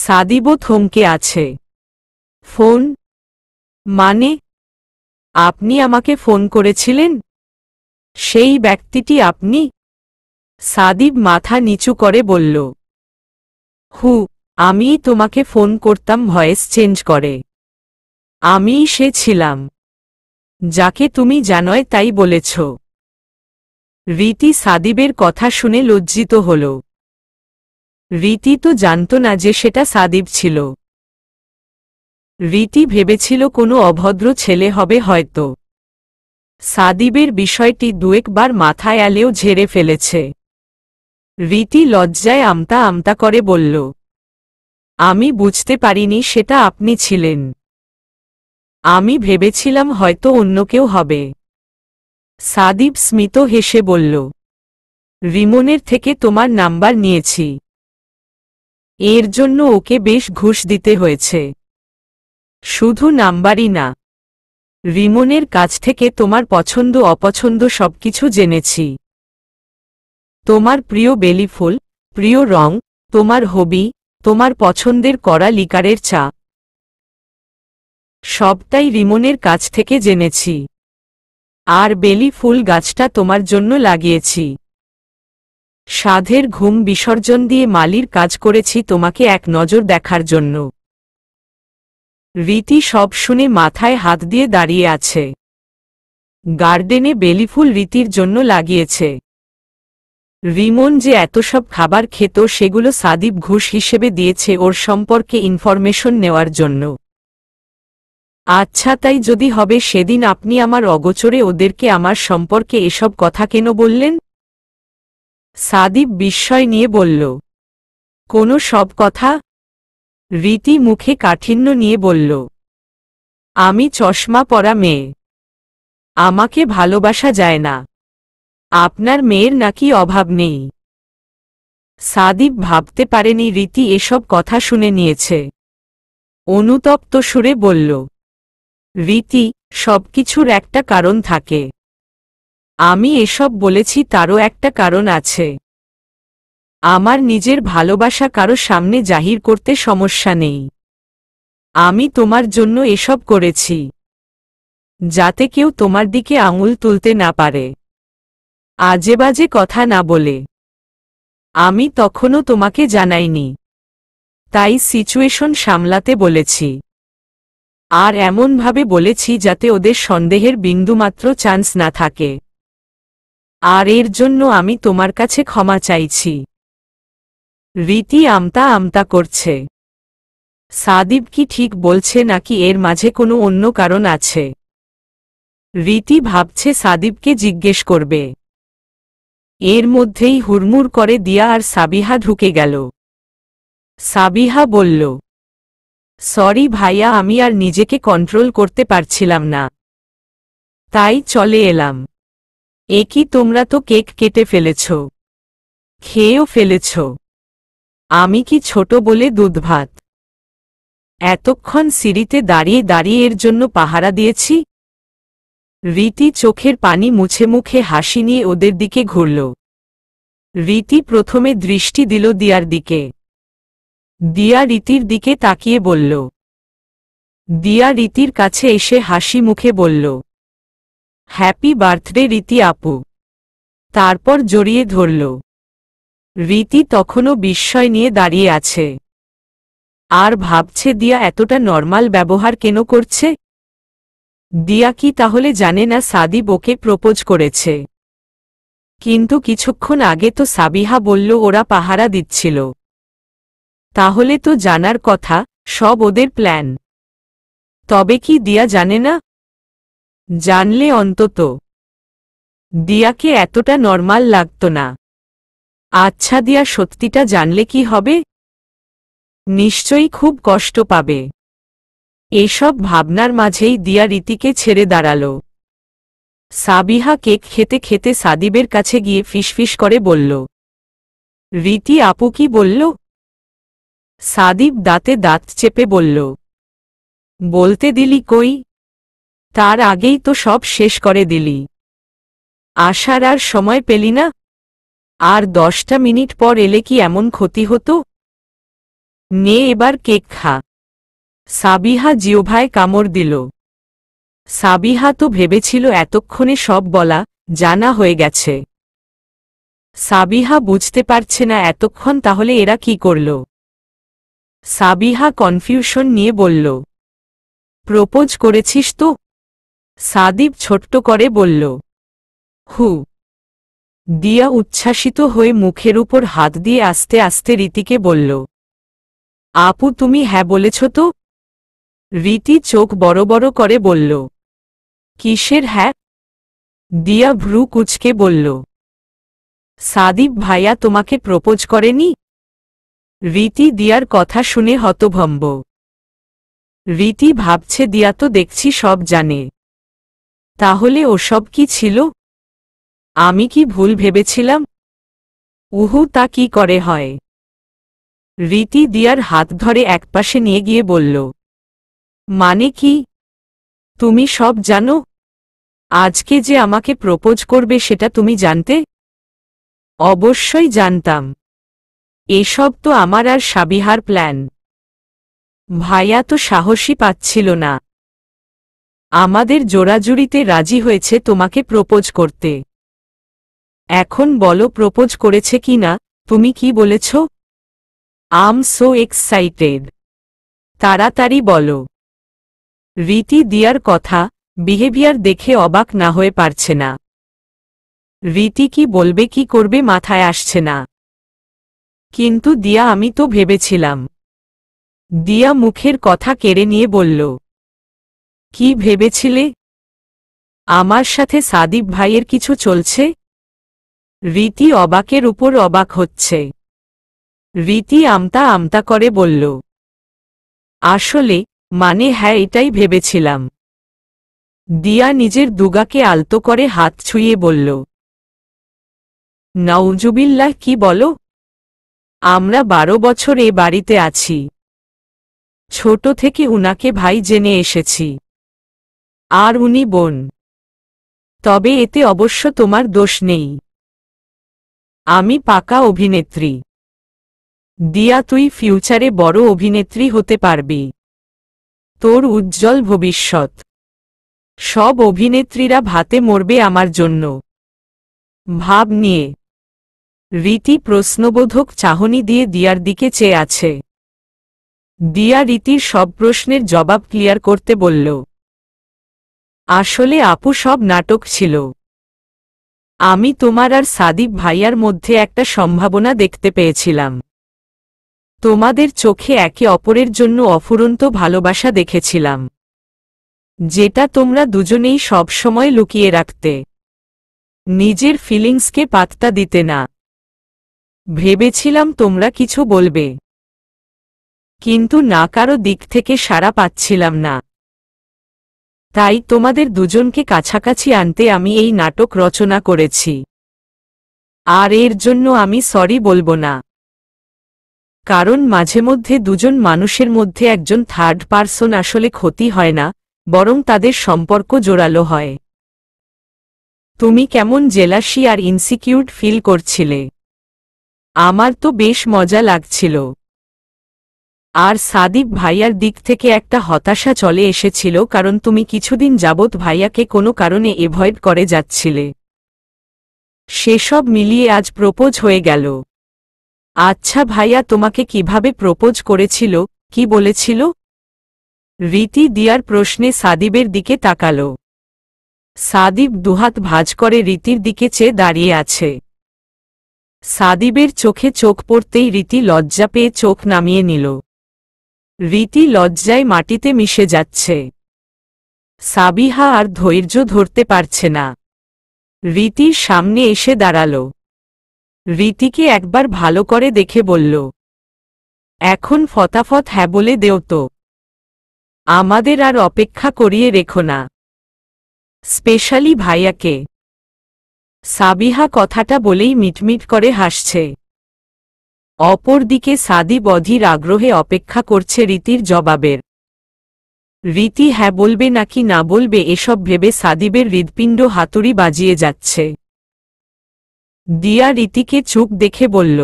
সাদিবও থমকে আছে ফোন মানে আপনি আমাকে ফোন করেছিলেন সেই ব্যক্তিটি আপনি সাদিব মাথা নিচু করে বলল হু আমি তোমাকে ফোন করতাম ভয়েস চেঞ্জ করে আমি সে ছিলাম যাকে তুমি জানোয় তাই বলেছ রীতি সাদিবের কথা শুনে লজ্জিত হলো রীতি তো জানত না যে সেটা সাদিব ছিল রীতি ভেবেছিল কোনো অভদ্র ছেলে হবে হয়তো সাদিবের বিষয়টি দুয়েকবার মাথায় আলেও ঝেড়ে ফেলেছে রীতি লজ্জায় আমতা আমতা করে বলল আমি বুঝতে পারিনি সেটা আপনি ছিলেন আমি ভেবেছিলাম হয়তো অন্য কেউ হবে সাদিব স্মিত হেসে বলল রিমনের থেকে তোমার নাম্বার নিয়েছি এর জন্য ওকে বেশ ঘুষ দিতে হয়েছে শুধু নাম্বারই না রিমনের কাছ থেকে তোমার পছন্দ অপছন্দ সবকিছু জেনেছি তোমার প্রিয় বেলিফুল প্রিয় রং তোমার হবি তোমার পছন্দের করা লিকারের চা সবটাই রিমনের কাছ থেকে জেনেছি আর বেলি ফুল গাছটা তোমার জন্য লাগিয়েছি সাধের ঘুম বিসর্জন দিয়ে মালির কাজ করেছি তোমাকে এক নজর দেখার জন্য রীতি সব শুনে মাথায় হাত দিয়ে দাঁড়িয়ে আছে গার্ডেনে বেলিফুল রীতির জন্য লাগিয়েছে রিমন যে এত সব খাবার খেত সেগুলো সাদীপ ঘুষ হিসেবে দিয়েছে ওর সম্পর্কে ইনফরমেশন নেওয়ার জন্য আচ্ছা তাই যদি হবে সেদিন আপনি আমার অগোচরে ওদেরকে আমার সম্পর্কে এসব কথা কেন বললেন সাদিব বিস্ময় নিয়ে বলল কোনো সব কথা রীতি মুখে কাঠিন্য নিয়ে বলল আমি চশমা পরা মেয়ে আমাকে ভালোবাসা যায় না আপনার মেয়ের নাকি অভাব নেই সাদিব ভাবতে পারেনি রীতি এসব কথা শুনে নিয়েছে অনুতপ্ত সুরে বলল রীতি সবকিছুর একটা কারণ থাকে আমি এসব বলেছি তারও একটা কারণ আছে আমার নিজের ভালোবাসা কারো সামনে জাহির করতে সমস্যা নেই আমি তোমার জন্য এসব করেছি যাতে কেউ তোমার দিকে আঙুল তুলতে না পারে আজে বাজে কথা না বলে আমি তখনও তোমাকে জানাইনি তাই সিচুয়েশন সামলাতে বলেছি আর এমনভাবে বলেছি যাতে ওদের সন্দেহের বিন্দুমাত্র চান্স না থাকে আর এর জন্য আমি তোমার কাছে ক্ষমা চাইছি রীতি আমতা আমতা করছে সাদিব কি ঠিক বলছে নাকি এর মাঝে কোনো অন্য কারণ আছে রীতি ভাবছে সাদিবকে জিজ্ঞেস করবে এর মধ্যেই হুড়মুড় করে দিয়া আর সাবিহা ঢুকে গেল সাবিহা বলল সরি ভাইয়া আমি আর নিজেকে কন্ট্রোল করতে পারছিলাম না তাই চলে এলাম এ কি তোমরা তো কেক কেটে ফেলেছ খেয়েও ফেলেছ আমি কি ছোট বলে দুধ ভাত এতক্ষণ সিঁড়িতে দাঁড়িয়ে দাঁড়িয়ে এর জন্য পাহারা দিয়েছি রীতি চোখের পানি মুছে মুখে হাসি নিয়ে ওদের দিকে ঘুরল রীতি প্রথমে দৃষ্টি দিল দিয়ার দিকে দিয়া রীতির দিকে তাকিয়ে বলল দিয়া রীতির কাছে এসে হাসি মুখে বলল হ্যাপি বার্থডে রীতি আপু তারপর জড়িয়ে ধরল রীতি তখনও বিস্ময় নিয়ে দাঁড়িয়ে আছে আর ভাবছে দিয়া এতটা নর্মাল ব্যবহার কেন করছে দিয়া কি তাহলে জানে না সাদি বোকে প্রপোজ করেছে কিন্তু কিছুক্ষণ আগে তো সাবিহা বলল ওরা পাহারা দিচ্ছিল তাহলে তো জানার কথা সব ওদের প্ল্যান তবে কি দিয়া জানে না জানলে অন্তত দিয়াকে এতটা নর্মাল লাগত না আচ্ছা দিয়া সত্যিটা জানলে কি হবে নিশ্চয়ই খুব কষ্ট পাবে এসব ভাবনার মাঝেই দিয়া রীতিকে ছেড়ে দাঁড়াল সাবিহা কেক খেতে খেতে সাদিবের কাছে গিয়ে ফিসফিস করে বলল রীতি আপু কি বলল সাদিব দাঁতে দাঁত চেপে বলল বলতে দিলি কই তার আগেই তো সব শেষ করে দিলি আসার আর সময় পেলি না আর দশটা মিনিট পর এলে কি এমন ক্ষতি হতো নে এবার কেক খা সাবিহা জিওভায় কামড় দিল সাবিহা তো ভেবেছিল এতক্ষণে সব বলা জানা হয়ে গেছে সাবিহা বুঝতে পারছে না এতক্ষণ তাহলে এরা কি করল সাবিহা কনফিউশন নিয়ে বলল প্রপোজ করেছিস তো সাদিব ছোট্ট করে বলল হু দিয়া উচ্ছ্বাসিত হয়ে মুখের উপর হাত দিয়ে আস্তে আস্তে রীতিকে বলল আপু তুমি হ্যাঁ বলেছ তো রীতি চোখ বড় বড় করে বলল কিসের হ্যাঁ দিয়া ভ্রু কুচকে বলল সাদিব ভাইয়া তোমাকে প্রপোজ করেনি রীতি দিয়ার কথা শুনে হতভম্ব রীতি ভাবছে দিয়া তো দেখছি সব জানে তাহলে ওসব কি ছিল আমি কি ভুল ভেবেছিলাম উহু তা কি করে হয় রীতি দিয়ার হাত ধরে একপাশে নিয়ে গিয়ে বলল মানে কি তুমি সব জানো আজকে যে আমাকে প্রপোজ করবে সেটা তুমি জানতে অবশ্যই জানতাম এসব তো আমার আর সাবিহার প্ল্যান ভাইয়া তো সাহসী পাচ্ছিল না আমাদের জোড়াজুড়িতে রাজি হয়েছে তোমাকে প্রপোজ করতে এখন বলো প্রপোজ করেছে কি না তুমি কি বলেছ আম সো এক্সাইটেড তাড়াতাড়ি বলো রীতি দিয়ার কথা বিহেভিয়ার দেখে অবাক না হয়ে পারছে না রীতি কি বলবে কি করবে মাথায় আসছে না কিন্তু দিয়া আমি তো ভেবেছিলাম দিয়া মুখের কথা কেড়ে নিয়ে বলল কি ভেবেছিলে আমার সাথে সাদিব ভাইয়ের কিছু চলছে রীতি অবাকের উপর অবাক হচ্ছে রীতি আমতা আমতা করে বলল আসলে মানে হ্যাঁ এটাই ভেবেছিলাম দিয়া নিজের দুগাকে আলতো করে হাত ছুঁয়ে বলল নাউজুবিল্লাহ কি বলো আমরা বারো বছর এ বাড়িতে আছি ছোট থেকে উনাকে ভাই জেনে এসেছি আর উনি বোন তবে এতে অবশ্য তোমার দোষ নেই আমি পাকা অভিনেত্রী দিয়া তুই ফিউচারে বড় অভিনেত্রী হতে পারবি তোর উজ্জ্বল ভবিষ্যৎ সব অভিনেত্রীরা ভাতে মরবে আমার জন্য ভাব নিয়ে রীতি প্রশ্নবোধক চাহনি দিয়ে দিয়ার দিকে চেয়ে আছে দিয়া রীতির সব প্রশ্নের জবাব ক্লিয়ার করতে বলল আসলে আপু সব নাটক ছিল আমি তোমার আর সাদিব ভাইয়ার মধ্যে একটা সম্ভাবনা দেখতে পেয়েছিলাম তোমাদের চোখে একে অপরের জন্য অফুরন্ত ভালোবাসা দেখেছিলাম যেটা তোমরা দুজনেই সবসময় লুকিয়ে রাখতে নিজের ফিলিংসকে পাত্তা দিতে না ভেবেছিলাম তোমরা কিছু বলবে কিন্তু না কারো দিক থেকে সাড়া পাচ্ছিলাম না তাই তোমাদের দুজনকে কাছাকাছি আনতে আমি এই নাটক রচনা করেছি আর এর জন্য আমি সরি বলবো না কারণ মাঝে মধ্যে দুজন মানুষের মধ্যে একজন থার্ড পার্সন আসলে ক্ষতি হয় না বরং তাদের সম্পর্ক জোরালো হয় তুমি কেমন জেলাসি আর ইনসিকিউট ফিল করছিলে আমার তো বেশ মজা লাগছিল আর সাদিব ভাইয়ার দিক থেকে একটা হতাশা চলে এসেছিল কারণ তুমি কিছুদিন যাবৎ ভাইয়াকে কোনো কারণে এভয়েড করে যাচ্ছিলে সেসব মিলিয়ে আজ প্রপোজ হয়ে গেল আচ্ছা ভাইয়া তোমাকে কিভাবে প্রপোজ করেছিল কি বলেছিল রীতি দিয়ার প্রশ্নে সাদিবের দিকে তাকাল সাদিব দুহাত ভাজ করে রীতির দিকে চেয়ে দাঁড়িয়ে আছে সাদিবের চোখে চোখ পড়তেই রীতি লজ্জা পেয়ে চোখ নামিয়ে নিল রীতি লজ্জায় মাটিতে মিশে যাচ্ছে সাবিহা আর ধৈর্য ধরতে পারছে না রীতির সামনে এসে দাঁড়াল রীতিকে একবার ভালো করে দেখে বলল এখন ফতাফত হ্যাঁ বলে দেও তো আমাদের আর অপেক্ষা করিয়ে রেখো না স্পেশালি ভাইয়াকে সাবিহা কথাটা বলেই মিটমিট করে হাসছে অপরদিকে সাদি বধির আগ্রহে অপেক্ষা করছে রীতির জবাবের রীতি হ্যাঁ বলবে নাকি না বলবে এসব ভেবে সাদিবের হৃদপিণ্ড হাতুড়ি বাজিয়ে যাচ্ছে দিয়া রীতিকে চুপ দেখে বলল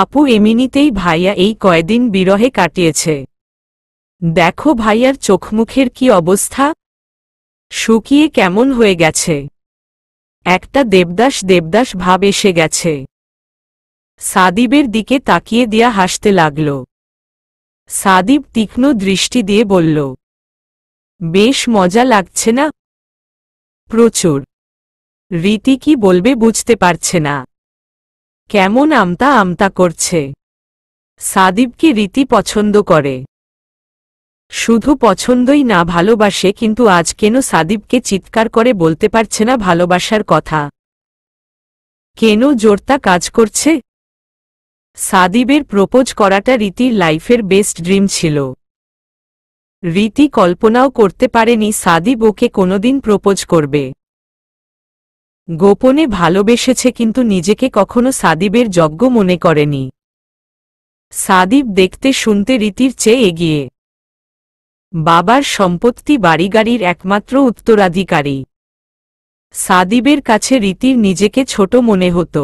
আপু এমিনিতেই ভাইয়া এই কয়দিন বিরহে কাটিয়েছে দেখো ভাইয়ার চোখমুখের কি অবস্থা শুকিয়ে কেমন হয়ে গেছে একটা দেবদাস দেবদাস ভাব এসে গেছে সাদিবের দিকে তাকিয়ে দিয়া হাসতে লাগল সাদিব তীক্ষ্ণ দৃষ্টি দিয়ে বলল বেশ মজা লাগছে না প্রচুর রীতি কি বলবে বুঝতে পারছে না কেমন আমতা আমতা করছে কি রীতি পছন্দ করে শুধু পছন্দই না ভালোবাসে কিন্তু আজ কেন সাদিবকে চিৎকার করে বলতে পারছে না ভালোবাসার কথা কেন জোরতা কাজ করছে সাদিবের প্রপোজ করাটা রীতির লাইফের বেস্ট ড্রিম ছিল রীতি কল্পনাও করতে পারেনি সাদিব ওকে কোনোদিন প্রপোজ করবে গোপনে ভালোবেসেছে কিন্তু নিজেকে কখনো সাদিবের যজ্ঞ মনে করেনি সাদিব দেখতে শুনতে রীতির চেয়ে এগিয়ে বাবার সম্পত্তি বাড়িগাড়ির একমাত্র উত্তরাধিকারী সাদিবের কাছে রীতির নিজেকে ছোট মনে হতো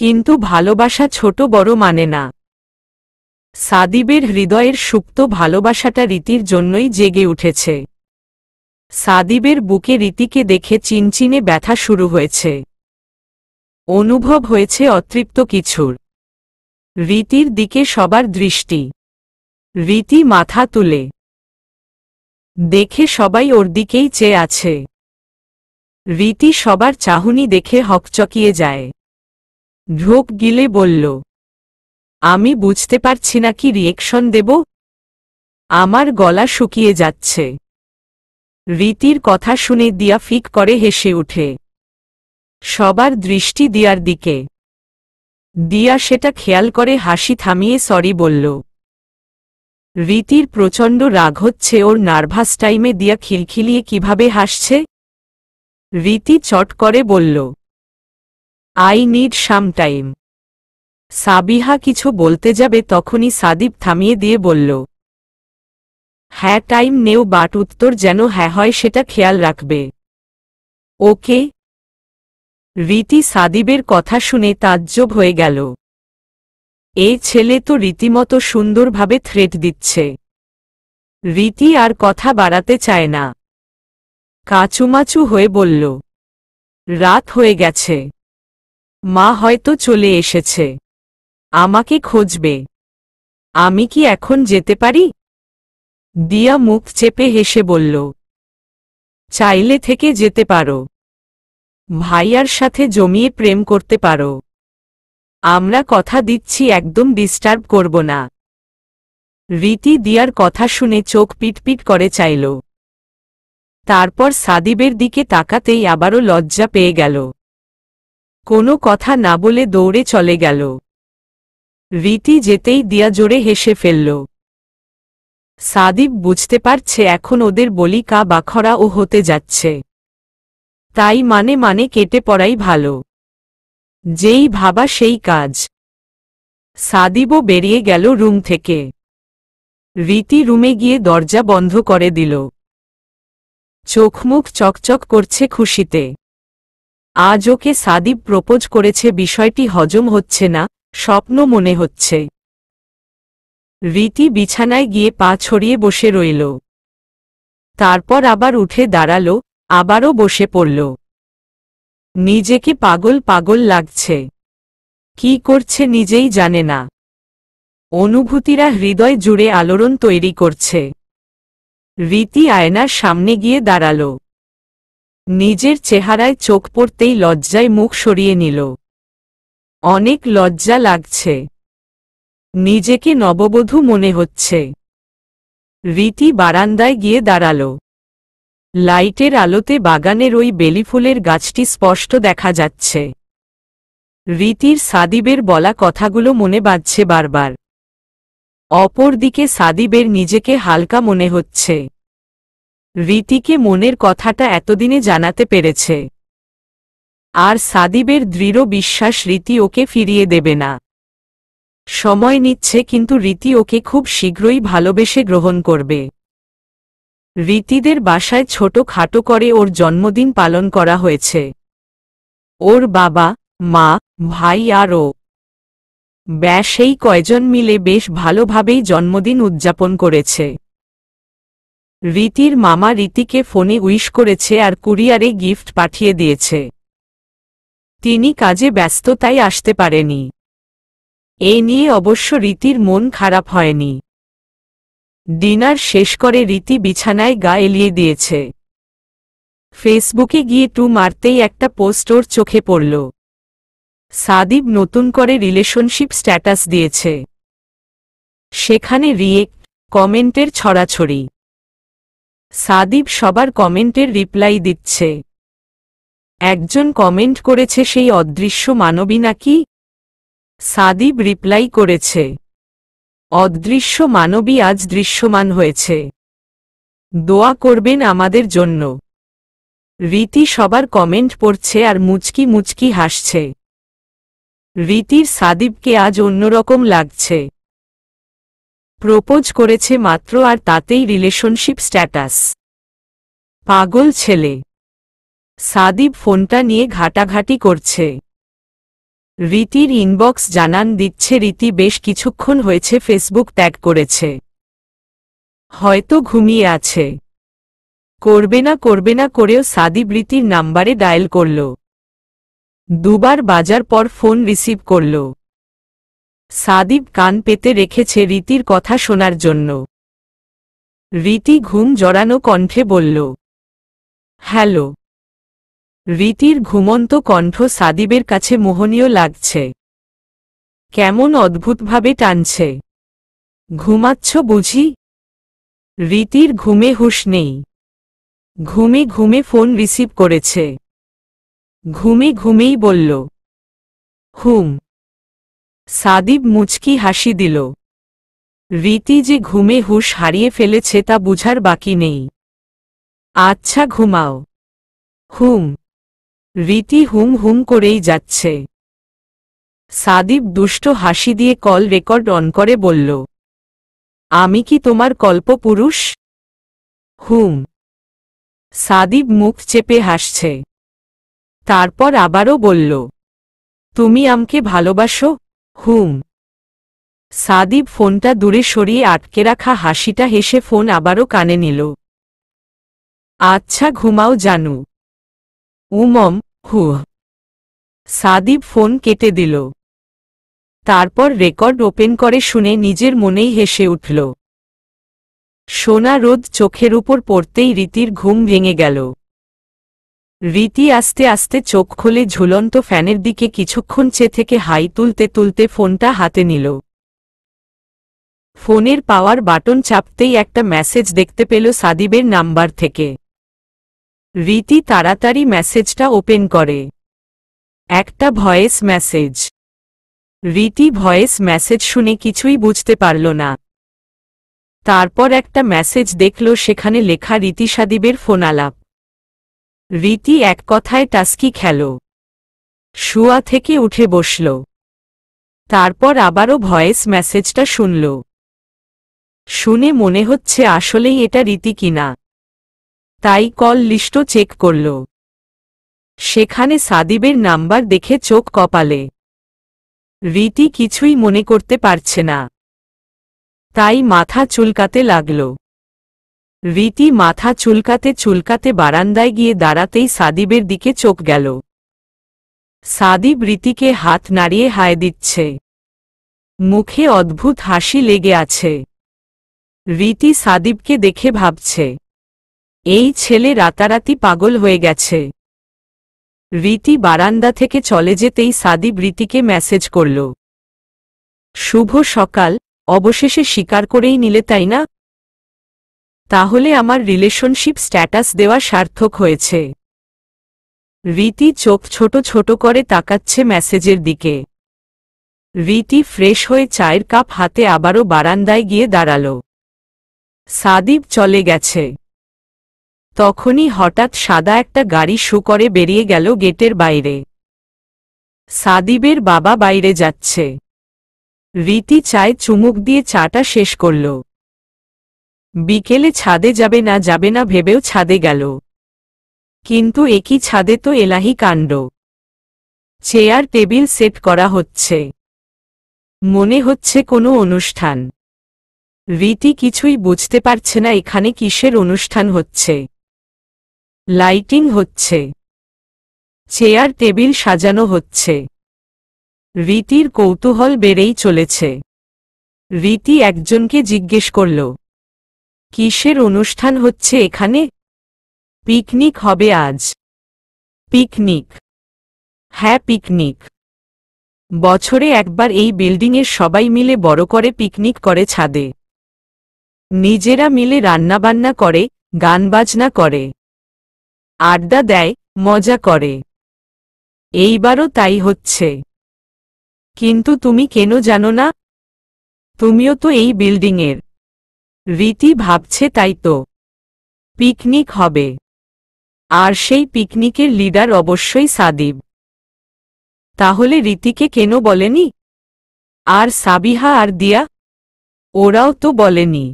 কিন্তু ভালোবাসা ছোট বড় মানে না সাদিবের হৃদয়ের সুপ্ত ভালোবাসাটা রীতির জন্যই জেগে উঠেছে সাদিবের বুকে রীতিকে দেখে চিনচিনে ব্যথা শুরু হয়েছে অনুভব হয়েছে অতৃপ্ত কিছুর রীতির দিকে সবার দৃষ্টি রীতি মাথা তুলে দেখে সবাই ওর দিকেই চেয়ে আছে রীতি সবার চাহনি দেখে হকচকিয়ে যায় ঢোক গিলে বলল আমি বুঝতে পারছি না কি রিয়েকশন দেব আমার গলা শুকিয়ে যাচ্ছে রীতির কথা শুনে দিয়া ফিক করে হেসে উঠে সবার দৃষ্টি দিয়ার দিকে দিয়া সেটা খেয়াল করে হাসি থামিয়ে সরি বলল রীতির প্রচণ্ড রাগ হচ্ছে ওর নার্ভাস টাইমে দিয়া খিলখিলিয়ে কিভাবে হাসছে রীতি চট করে বলল I need some time Sabiha কিছু বলতে যাবে তখনই সাদিব থামিয়ে দিয়ে বলল হ্যাঁ টাইম নেও বাট উত্তর যেন হ্যাঁ হয় সেটা খেয়াল রাখবে ওকে রীতি সাদিবের কথা শুনে তাজ্জব হয়ে গেল এই ছেলে তো রীতিমতো সুন্দরভাবে থ্রেট দিচ্ছে রীতি আর কথা বাড়াতে চায় না কাচুমাচু হয়ে বলল রাত হয়ে গেছে মা হয়তো চলে এসেছে আমাকে খুঁজবে আমি কি এখন যেতে পারি দিয়া মুখ চেপে হেসে বলল চাইলে থেকে যেতে পারো ভাইয়ার সাথে জমিয়ে প্রেম করতে পারো আমরা কথা দিচ্ছি একদম ডিস্টার্ব করব না রীতি দিয়ার কথা শুনে চোখ পিটপিট করে চাইল তারপর সাদিবের দিকে তাকাতেই আবারও লজ্জা পেয়ে গেল কোনো কথা না বলে দৌড়ে চলে গেল রীতি যেতেই দিয়া জোরে হেসে ফেলল সাদিব বুঝতে পারছে এখন ওদের বলি কা বাখরা ও হতে যাচ্ছে তাই মানে মানে কেটে পড়াই ভালো যেই ভাবা সেই কাজ সাদিবও বেরিয়ে গেল রুম থেকে রীতি রুমে গিয়ে দরজা বন্ধ করে দিল চোখমুখ চকচক করছে খুশিতে আজ ওকে সাদিব প্রপোজ করেছে বিষয়টি হজম হচ্ছে না স্বপ্ন মনে হচ্ছে রীতি বিছানায় গিয়ে পা ছড়িয়ে বসে রইল তারপর আবার উঠে দাঁড়াল আবারও বসে পড়ল নিজেকে পাগল পাগল লাগছে কি করছে নিজেই জানে না অনুভূতিরা হৃদয় জুড়ে আলোড়ন তৈরি করছে রীতি আয়নার সামনে গিয়ে দাঁড়াল নিজের চেহারায় চোখ পড়তেই লজ্জায় মুখ সরিয়ে নিল অনেক লজ্জা লাগছে নিজেকে নববধূ মনে হচ্ছে রীতি বারান্দায় গিয়ে দাঁড়াল লাইটের আলোতে বাগানের ওই বেলিফুলের গাছটি স্পষ্ট দেখা যাচ্ছে রীতির সাদিবের বলা কথাগুলো মনে বাজছে বারবার অপরদিকে সাদিবের নিজেকে হালকা মনে হচ্ছে রীতিকে মনের কথাটা এতদিনে জানাতে পেরেছে আর সাদিবের দৃঢ় বিশ্বাস রীতি ওকে ফিরিয়ে দেবে না সময় নিচ্ছে কিন্তু রীতি ওকে খুব শীঘ্রই ভালোবেসে গ্রহণ করবে রীতিদের বাসায় ছোট খাটো করে ওর জন্মদিন পালন করা হয়েছে ওর বাবা মা ভাই আর ও ব্যাস এই কয়জন মিলে বেশ ভালোভাবেই জন্মদিন উদযাপন করেছে রীতির মামা রীতিকে ফোনে উইশ করেছে আর কুরিয়ারে গিফট পাঠিয়ে দিয়েছে তিনি কাজে ব্যস্ত তাই আসতে পারেনি এ নিয়ে অবশ্য রীতির মন খারাপ হয়নি ডিনার শেষ করে রীতি বিছানায় গা এলিয়ে দিয়েছে ফেসবুকে গিয়ে টু মারতেই একটা পোস্ট ওর চোখে পড়ল সাদিব নতুন করে রিলেশনশিপ স্ট্যাটাস দিয়েছে সেখানে রিয়েক্ট কমেন্টের ছড়াছড়ি সাদিব সবার কমেন্টের রিপ্লাই দিচ্ছে একজন কমেন্ট করেছে সেই অদৃশ্য মানবী নাকি সাদিব রিপ্লাই করেছে অদৃশ্য মানবী আজ দৃশ্যমান হয়েছে দোয়া করবেন আমাদের জন্য রীতি সবার কমেন্ট পড়ছে আর মুচকি মুচকি হাসছে রীতির সাদিবকে আজ অন্যরকম লাগছে প্রপোজ করেছে মাত্র আর তাতেই রিলেশনশিপ স্ট্যাটাস পাগল ছেলে সাদিব ফোনটা নিয়ে ঘাটাঘাটি করছে রীতির ইনবক্স জানান দিচ্ছে রীতি বেশ কিছুক্ষণ হয়েছে ফেসবুক ত্যাগ করেছে হয়তো ঘুমিয়ে আছে করবে না করবে না করেও সাদিব রীতির নাম্বারে ডায়াল করল দুবার বাজার পর ফোন রিসিভ করল সাদিব কান পেতে রেখেছে রীতির কথা শোনার জন্য রীতি ঘুম জড়ানো কণ্ঠে বলল হ্যালো রীতির ঘুমন্ত কণ্ঠ সাদিবের কাছে মোহনীয় লাগছে কেমন অদ্ভুতভাবে টানছে ঘুমাচ্ছ বুঝি রীতির ঘুমে হুশ নেই ঘুমে ঘুমে ফোন রিসিভ করেছে ঘুমে ঘুমেই বলল হুম সাদিব মুচকি হাসি দিল রীতি যে ঘুমে হুশ হারিয়ে ফেলেছে তা বুঝার বাকি নেই আচ্ছা ঘুমাও হুম রীতি হুম হুম করেই যাচ্ছে সাদিব দুষ্ট হাসি দিয়ে কল রেকর্ড অন করে বলল আমি কি তোমার কল্পপুরুষ হুম সাদিব মুখ চেপে হাসছে তারপর আবারও বলল তুমি আমকে ভালোবাসো হুম সাদিব ফোনটা দূরে সরিয়ে আটকে রাখা হাসিটা হেসে ফোন আবারও কানে নিল আচ্ছা ঘুমাও জানু উমম হুহ সাদিব ফোন কেটে দিল তারপর রেকর্ড ওপেন করে শুনে নিজের মনেই হেসে উঠল সোনা রোদ চোখের উপর পড়তেই রীতির ঘুম ভেঙে গেল রীতি আস্তে আস্তে চোখ খুলে ঝুলন্ত ফ্যানের দিকে কিছুক্ষণ চেয়ে থেকে হাই তুলতে তুলতে ফোনটা হাতে নিল ফোনের পাওয়ার বাটন চাপতেই একটা মেসেজ দেখতে পেল সাদিবের নাম্বার থেকে রীতি তাড়াতাড়ি মেসেজটা ওপেন করে একটা voice message Riti voice message শুনে কিছুই বুঝতে পারল না তারপর একটা মেসেজ দেখল সেখানে লেখা রীতি সাদিবের আলাপ রীতি এক কথায় টাস্কি খেল শুয়া থেকে উঠে বসল তারপর আবারও ভয়েস মেসেজটা শুনল শুনে মনে হচ্ছে আসলেই এটা রীতি কিনা তাই কল লিস্টও চেক করল সেখানে সাদিবের নাম্বার দেখে চোখ কপালে রীতি কিছুই মনে করতে পারছে না তাই মাথা চুলকাতে লাগল রীতি মাথা চুলকাতে চুলকাতে বারান্দায় গিয়ে দাঁড়াতেই সাদিবের দিকে চোখ গেল সাদিব রীতিকে হাত নাড়িয়ে হায় দিচ্ছে মুখে অদ্ভুত হাসি লেগে আছে রীতি সাদিবকে দেখে ভাবছে এই ছেলে রাতারাতি পাগল হয়ে গেছে রীতি বারান্দা থেকে চলে যেতেই সাদিব রীতিকে মেসেজ করল শুভ সকাল অবশেষে স্বীকার করেই নিলে তাই না তাহলে আমার রিলেশনশিপ স্ট্যাটাস দেওয়া সার্থক হয়েছে রীতি চোখ ছোট ছোট করে তাকাচ্ছে মেসেজের দিকে রীতি ফ্রেশ হয়ে চায়ের কাপ হাতে আবারও বারান্দায় গিয়ে দাঁড়াল সাদিব চলে গেছে তখনই হঠাৎ সাদা একটা গাড়ি শু করে বেরিয়ে গেল গেটের বাইরে সাদিবের বাবা বাইরে যাচ্ছে রীতি চায় চুমুক দিয়ে চাটা শেষ করল বিকেলে ছাদে যাবে না যাবে না ভেবেও ছাদে গেল কিন্তু একই ছাদে তো এলাহি কাণ্ড চেয়ার টেবিল সেট করা হচ্ছে মনে হচ্ছে কোনো অনুষ্ঠান রীতি কিছুই বুঝতে পারছে না এখানে কিসের অনুষ্ঠান হচ্ছে লাইটিং হচ্ছে চেয়ার টেবিল সাজানো হচ্ছে রীতির কৌতূহল বেড়েই চলেছে রীতি একজনকে জিজ্ঞেস করল কিসের অনুষ্ঠান হচ্ছে এখানে পিকনিক হবে আজ পিকনিক হ্যাঁ পিকনিক বছরে একবার এই বিল্ডিংয়ের সবাই মিলে বড় করে পিকনিক করে ছাদে নিজেরা মিলে রান্নাবান্না করে গান বাজনা করে আড্ডা দেয় মজা করে এইবারও তাই হচ্ছে কিন্তু তুমি কেন জানো না তুমিও তো এই বিল্ডিংয়ের রীতি ভাবছে তাই তো পিকনিক হবে আর সেই পিকনিকের লিডার অবশ্যই সাদিব তাহলে রীতিকে কেন বলেনি আর সাবিহা আর দিয়া ওরাও তো বলেনি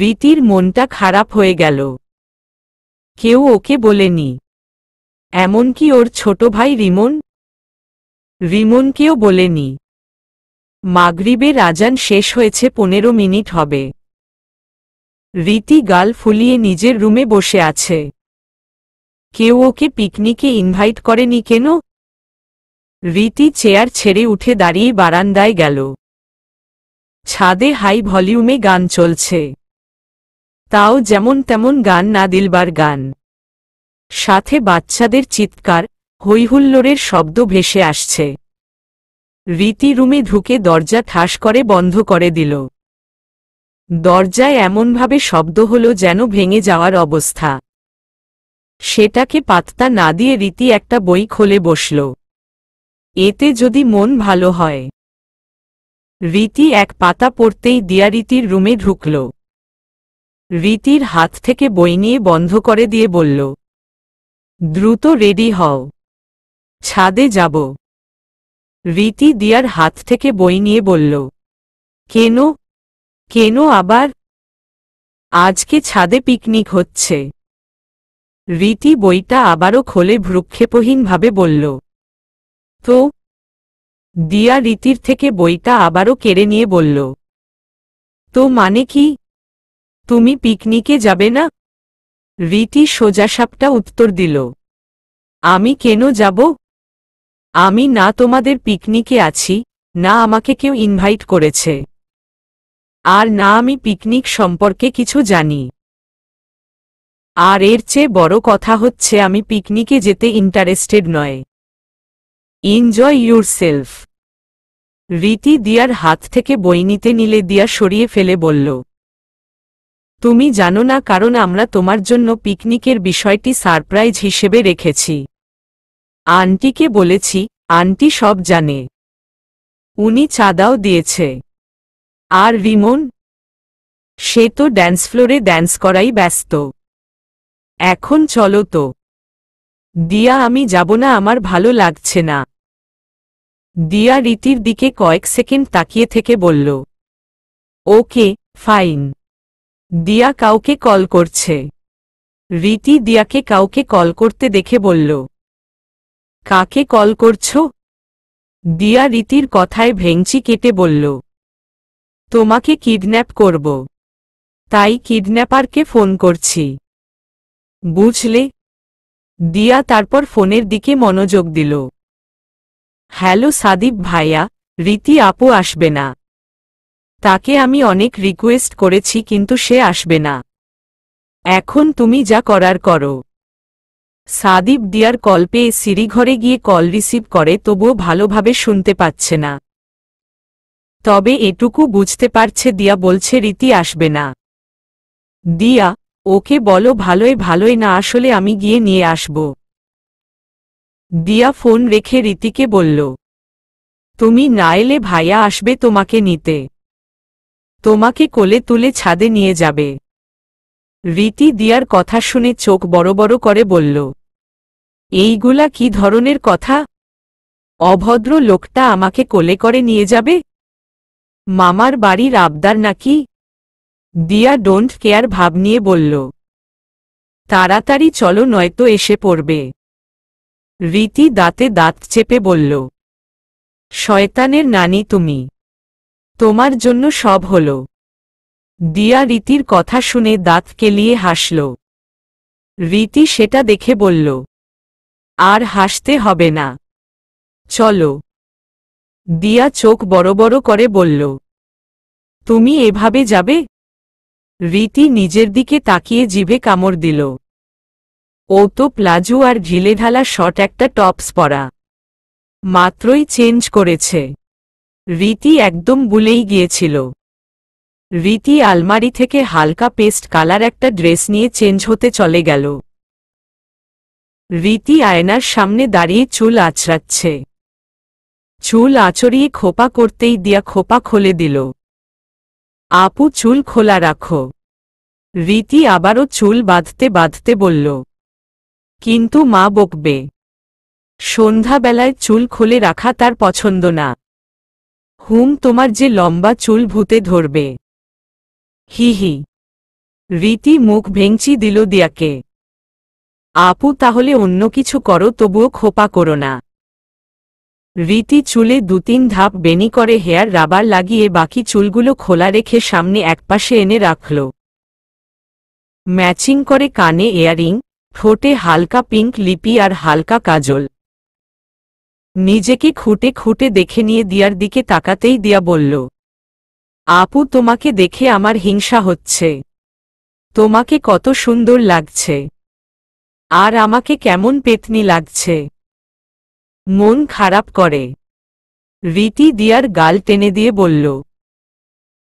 রীতির মনটা খারাপ হয়ে গেল কেউ ওকে বলেনি এমনকি ওর ছোট ভাই রিমন রিমনকেও বলেনি মাগরিবে রাজান শেষ হয়েছে পনেরো মিনিট হবে রীতি গাল ফুলিয়ে নিজের রুমে বসে আছে কেউ ওকে পিকনিকে ইনভাইট করেনি কেন রীতি চেয়ার ছেড়ে উঠে দাঁড়িয়ে বারান্দায় গেল ছাদে হাই ভলিউমে গান চলছে তাও যেমন তেমন গান না দিলবার গান সাথে বাচ্চাদের চিৎকার হৈহুল্লোড়ের শব্দ ভেসে আসছে রীতি রুমে ঢুকে দরজা ঠাস করে বন্ধ করে দিল দরজায় এমনভাবে শব্দ হল যেন ভেঙে যাওয়ার অবস্থা সেটাকে পাত্তা না দিয়ে রীতি একটা বই খোলে বসল এতে যদি মন ভালো হয় রীতি এক পাতা পড়তেই দিয়ারীতির রীতির রুমে ঢুকল রীতির হাত থেকে বই নিয়ে বন্ধ করে দিয়ে বলল দ্রুত রেডি হও ছাদে যাব রীতি দিয়ার হাত থেকে বই নিয়ে বলল কেন কেন আবার আজকে ছাদে পিকনিক হচ্ছে রীতি বইটা আবারও খোলে ভ্রুক্ষেপহীনভাবে বলল তো দিয়া রীতির থেকে বইটা আবারও কেড়ে নিয়ে বলল তো মানে কি তুমি পিকনিকে যাবে না রীতি সোজাসাপটা উত্তর দিল আমি কেন যাব আমি না তোমাদের পিকনিকে আছি না আমাকে কেউ ইনভাইট করেছে আর না আমি পিকনিক সম্পর্কে কিছু জানি আর এর চেয়ে বড় কথা হচ্ছে আমি পিকনিকে যেতে ইন্টারেস্টেড নয় এনজয় ইউর সেলফ রীতি দিয়ার হাত থেকে বই নিতে নিলে দিয়া সরিয়ে ফেলে বলল তুমি জানো না কারণ আমরা তোমার জন্য পিকনিকের বিষয়টি সারপ্রাইজ হিসেবে রেখেছি আন্টিকে বলেছি আন্টি সব জানে উনি চাদাও দিয়েছে আর রিমন সে তো ড্যান্স ফ্লোরে ড্যান্স করাই ব্যস্ত এখন চলো তো দিয়া আমি যাব না আমার ভালো লাগছে না দিয়া রীতির দিকে কয়েক সেকেন্ড তাকিয়ে থেকে বলল ওকে ফাইন দিয়া কাউকে কল করছে রীতি দিয়াকে কাউকে কল করতে দেখে বলল কাকে কল করছো দিয়া রীতির কথায় ভেংচি কেটে বলল তোমাকে কিডন্যাপ করব তাই কিডন্যাপারকে ফোন করছি বুঝলে দিয়া তারপর ফোনের দিকে মনোযোগ দিল হ্যালো সাদিব ভাইয়া রীতি আপু আসবে না তাকে আমি অনেক রিকোয়েস্ট করেছি কিন্তু সে আসবে না এখন তুমি যা করার করো সাদিব দিয়ার কল পেয়ে সিঁড়িঘরে গিয়ে কল রিসিভ করে তবুও ভালোভাবে শুনতে পাচ্ছে না তবে এটুকু বুঝতে পারছে দিয়া বলছে রীতি আসবে না দিয়া ওকে বলো ভালোই ভালোই না আসলে আমি গিয়ে নিয়ে আসব দিয়া ফোন রেখে রীতিকে বলল তুমি না এলে ভাইয়া আসবে তোমাকে নিতে তোমাকে কোলে তুলে ছাদে নিয়ে যাবে রীতি দিয়ার কথা শুনে চোখ বড় বড় করে বলল এইগুলা কি ধরনের কথা অভদ্র লোকটা আমাকে কোলে করে নিয়ে যাবে মামার বাড়ির আবদার নাকি দিয়া ডোন্ট কেয়ার ভাব নিয়ে বলল তাড়াতাড়ি চলো নয়তো এসে পড়বে রীতি দাঁতে দাঁত চেপে বলল শয়তানের নানি তুমি তোমার জন্য সব হল দিয়া রীতির কথা শুনে দাঁত কেলিয়ে হাসল রীতি সেটা দেখে বলল আর হাসতে হবে না চলো দিয়া চোখ বড় বড় করে বলল তুমি এভাবে যাবে রীতি নিজের দিকে তাকিয়ে জিভে কামড় দিল ও তো প্লাজু আর ঢিলেঢালা ঢালা একটা টপস পরা মাত্রই চেঞ্জ করেছে রীতি একদম বুলেই গিয়েছিল রীতি আলমারি থেকে হালকা পেস্ট কালার একটা ড্রেস নিয়ে চেঞ্জ হতে চলে গেল রীতি আয়নার সামনে দাঁড়িয়ে চুল আছড়াচ্ছে চুল আচড়িয়ে খোপা করতেই দিয়া খোপা খোলে দিল আপু চুল খোলা রাখো রীতি আবারও চুল বাঁধতে বাঁধতে বলল কিন্তু মা বকবে সন্ধ্যাবেলায় চুল খুলে রাখা তার পছন্দ না হুম তোমার যে লম্বা চুল ভূতে ধরবে হি হি রীতি মুখ ভেঙচি দিল দিয়াকে আপু তাহলে অন্য কিছু করো তবুও খোপা করো না রীতি চুলে দু তিন ধাপ বেনি করে হেয়ার রাবার লাগিয়ে বাকি চুলগুলো খোলা রেখে সামনে একপাশে এনে রাখল ম্যাচিং করে কানে এয়ারিং ঠোঁটে হালকা পিঙ্ক লিপি আর হালকা কাজল নিজেকে খুঁটে খুঁটে দেখে নিয়ে দিয়ার দিকে তাকাতেই দিয়া বলল আপু তোমাকে দেখে আমার হিংসা হচ্ছে তোমাকে কত সুন্দর লাগছে আর আমাকে কেমন পেতনি লাগছে মন খারাপ করে রীতি দিয়ার গাল টেনে দিয়ে বলল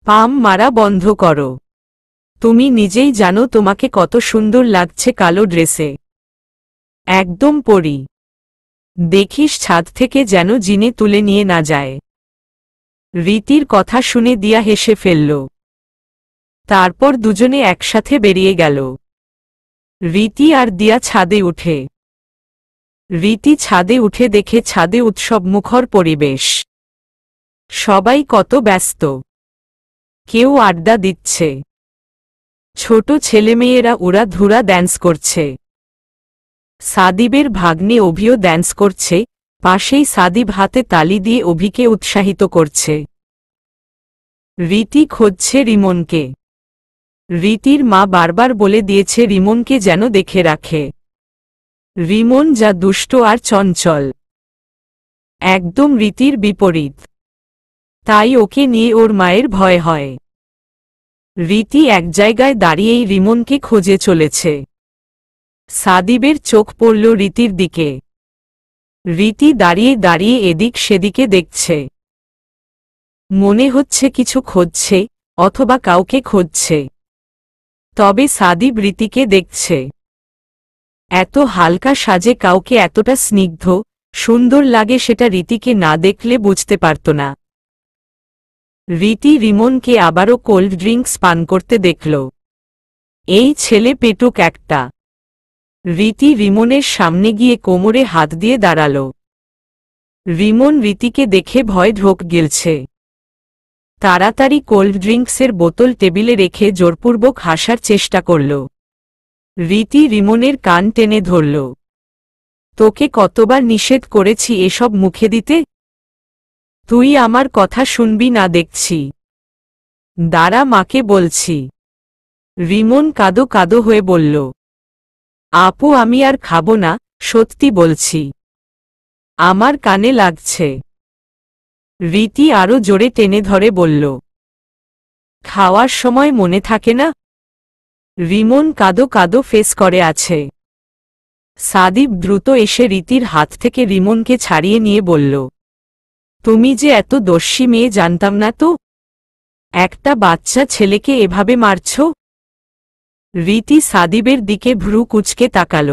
পাম মারা বন্ধ করো তুমি নিজেই জানো তোমাকে কত সুন্দর লাগছে কালো ড্রেসে একদম পরি দেখিস ছাদ থেকে যেন জিনে তুলে নিয়ে না যায় রীতির কথা শুনে দিয়া হেসে ফেলল তারপর দুজনে একসাথে বেরিয়ে গেল রীতি আর দিয়া ছাদে উঠে রীতি ছাদে উঠে দেখে ছাদে উৎসব মুখর পরিবেশ সবাই কত ব্যস্ত কেউ আড্ডা দিচ্ছে ছোট ছেলেমেয়েরা উড়া ধুরা ড্যান্স করছে সাদিবের ভাগ্নে অভিও ড্যান্স করছে পাশেই সাদিব হাতে তালি দিয়ে অভিকে উৎসাহিত করছে রীতি খোঁজছে রিমনকে রীতির মা বারবার বলে দিয়েছে রিমনকে যেন দেখে রাখে রিমন যা দুষ্ট আর চঞ্চল একদম রীতির বিপরীত তাই ওকে নিয়ে ওর মায়ের ভয় হয় রীতি এক জায়গায় দাঁড়িয়েই রিমনকে খোঁজে চলেছে সাদিবের চোখ পড়ল রীতির দিকে রীতি দাঁড়িয়ে দাঁড়িয়ে এদিক সেদিকে দেখছে মনে হচ্ছে কিছু খোঁজছে অথবা কাউকে খোঁজছে তবে সাদিব রীতিকে দেখছে এত হালকা সাজে কাউকে এতটা স্নিগ্ধ সুন্দর লাগে সেটা রীতিকে না দেখলে বুঝতে পারত না রীতি রিমনকে আবারও কোল্ড ড্রিঙ্কস পান করতে দেখল এই ছেলে পেটুক একটা রীতি রিমনের সামনে গিয়ে কোমরে হাত দিয়ে দাঁড়াল রিমন রীতিকে দেখে ভয় ঢোক গেলছে তাড়াতাড়ি কোল্ড ড্রিঙ্কসের বোতল টেবিলে রেখে জোরপূর্বক হাসার চেষ্টা করল রীতি রিমনের কান টেনে ধরল তোকে কতবার নিষেধ করেছি এসব মুখে দিতে তুই আমার কথা শুনবি না দেখছি দাঁড়া মাকে বলছি রিমন কাদো কাদো হয়ে বলল আপু আমি আর খাব না সত্যি বলছি আমার কানে লাগছে রীতি আরো জোরে টেনে ধরে বলল খাওয়ার সময় মনে থাকে না রিমন কাদো কাদো ফেস করে আছে সাদীপ দ্রুত এসে রীতির হাত থেকে রিমনকে ছাড়িয়ে নিয়ে বলল তুমি যে এত দস্যি মেয়ে জানতাম না তো একটা বাচ্চা ছেলেকে এভাবে মারছ রীতি সাদিবের দিকে ভ্রু কুচকে তাকাল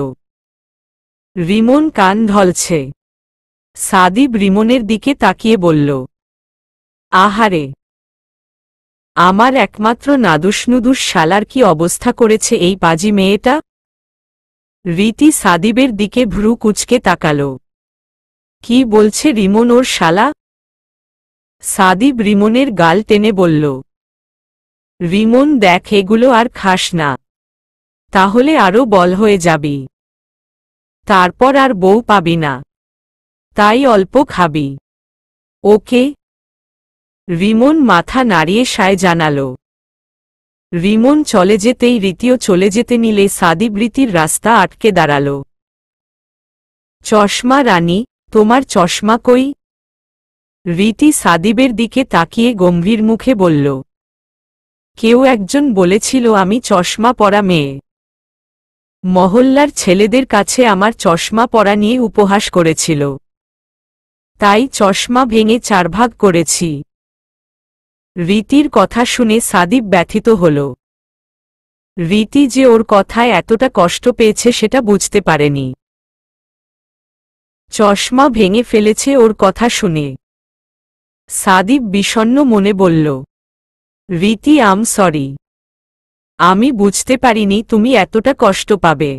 রিমন কান ঢলছে সাদিব রিমনের দিকে তাকিয়ে বলল আহারে আমার একমাত্র নাদুসনুদুস শালার কি অবস্থা করেছে এই পাজি মেয়েটা রীতি সাদিবের দিকে ভ্রু কুচকে তাকাল কি বলছে রিমন ওর শালা সাদিব রিমনের গাল টেনে বলল রিমন দেখ এগুলো আর খাস না তাহলে আরও বল হয়ে যাবি তারপর আর বউ পাবি না তাই অল্প খাবি ওকে রিমন মাথা নাড়িয়ে সায় জানাল রিমন চলে যেতেই রীতিও চলে যেতে নিলে সাদিবৃতির রাস্তা আটকে দাঁড়াল চশমা রানী তোমার চশমা কই রীতি সাদিবের দিকে তাকিয়ে গম্ভীর মুখে বলল কেউ একজন বলেছিল আমি চশমা পরা মেয়ে মহল্লার ছেলেদের কাছে আমার চশমা পরা নিয়ে উপহাস করেছিল তাই চশমা ভেঙে চারভাগ করেছি রীতির কথা শুনে সাদিব ব্যথিত হল রীতি যে ওর কথায় এতটা কষ্ট পেয়েছে সেটা বুঝতে পারেনি চশমা ভেঙে ফেলেছে ওর কথা শুনে সাদিব বিষণ্ন মনে বলল রীতি আম সরি আমি বুঝতে পারিনি তুমি এতটা কষ্ট পাবে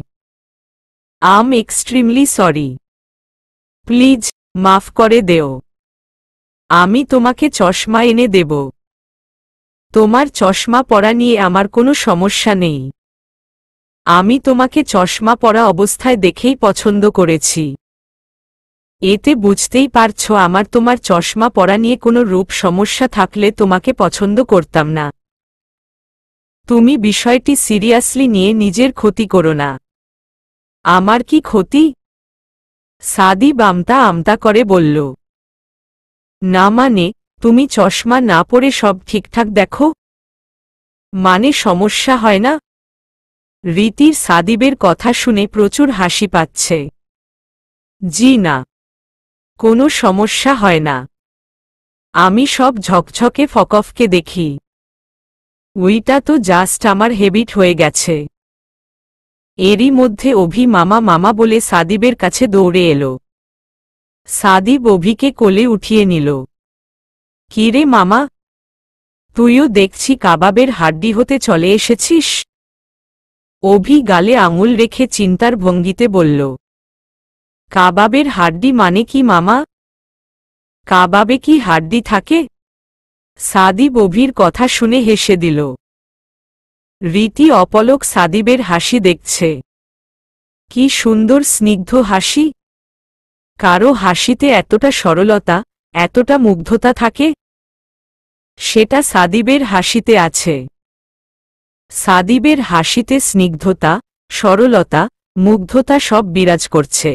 আম এক্সট্রিমলি সরি প্লিজ মাফ করে দেও আমি তোমাকে চশমা এনে দেব তোমার চশমা পরা নিয়ে আমার কোনো সমস্যা নেই আমি তোমাকে চশমা পরা অবস্থায় দেখেই পছন্দ করেছি এতে বুঝতেই পারছ আমার তোমার চশমা পরা নিয়ে কোনো রূপ সমস্যা থাকলে তোমাকে পছন্দ করতাম না তুমি বিষয়টি সিরিয়াসলি নিয়ে নিজের ক্ষতি করো না আমার কি ক্ষতি সাদি বামতা আমতা করে বলল না মানে তুমি চশমা না পরে সব ঠিকঠাক দেখো মানে সমস্যা হয় না রীতির সাদিবের কথা শুনে প্রচুর হাসি পাচ্ছে জি না কোনো সমস্যা হয় না আমি সব ঝকঝকে ফকফকে দেখি উইটা তো জাস্ট আমার হেবিট হয়ে গেছে এরই মধ্যে অভি মামা মামা বলে সাদিবের কাছে দৌড়ে এলো সাদিব অভিকে কোলে উঠিয়ে নিল কি রে মামা তুইও দেখছি কাবাবের হাড্ডি হতে চলে এসেছিস অভি গালে আঙুল রেখে চিন্তার ভঙ্গিতে বলল কাবাবের হাড্ডি মানে কি মামা কাবাবে কি হাড্ডি থাকে সাদিব অভির কথা শুনে হেসে দিল রীতি অপলক সাদিবের হাসি দেখছে কি সুন্দর স্নিগ্ধ হাসি কারো হাসিতে এতটা সরলতা এতটা মুগ্ধতা থাকে সেটা সাদিবের হাসিতে আছে সাদিবের হাসিতে স্নিগ্ধতা সরলতা মুগ্ধতা সব বিরাজ করছে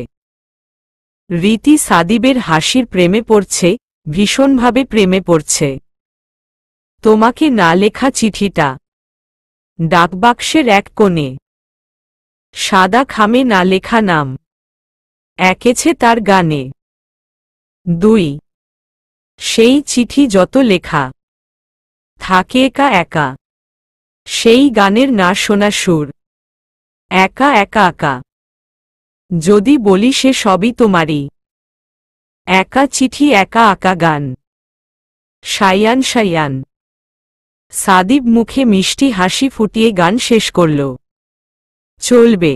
রীতি সাদিবের হাসির প্রেমে পড়ছে ভীষণভাবে প্রেমে পড়ছে তোমাকে না লেখা চিঠিটা ডাকবাক্সের এক কোণে সাদা খামে না লেখা নাম একেছে তার গানে দুই সেই চিঠি যত লেখা থাকে একা একা সেই গানের না শোনা সুর একা একা একা যদি বলি সে সবই তোমারই একা চিঠি একা আঁকা গান সায়ান সায়ান সাদিব মুখে মিষ্টি হাসি ফুটিয়ে গান শেষ করল চলবে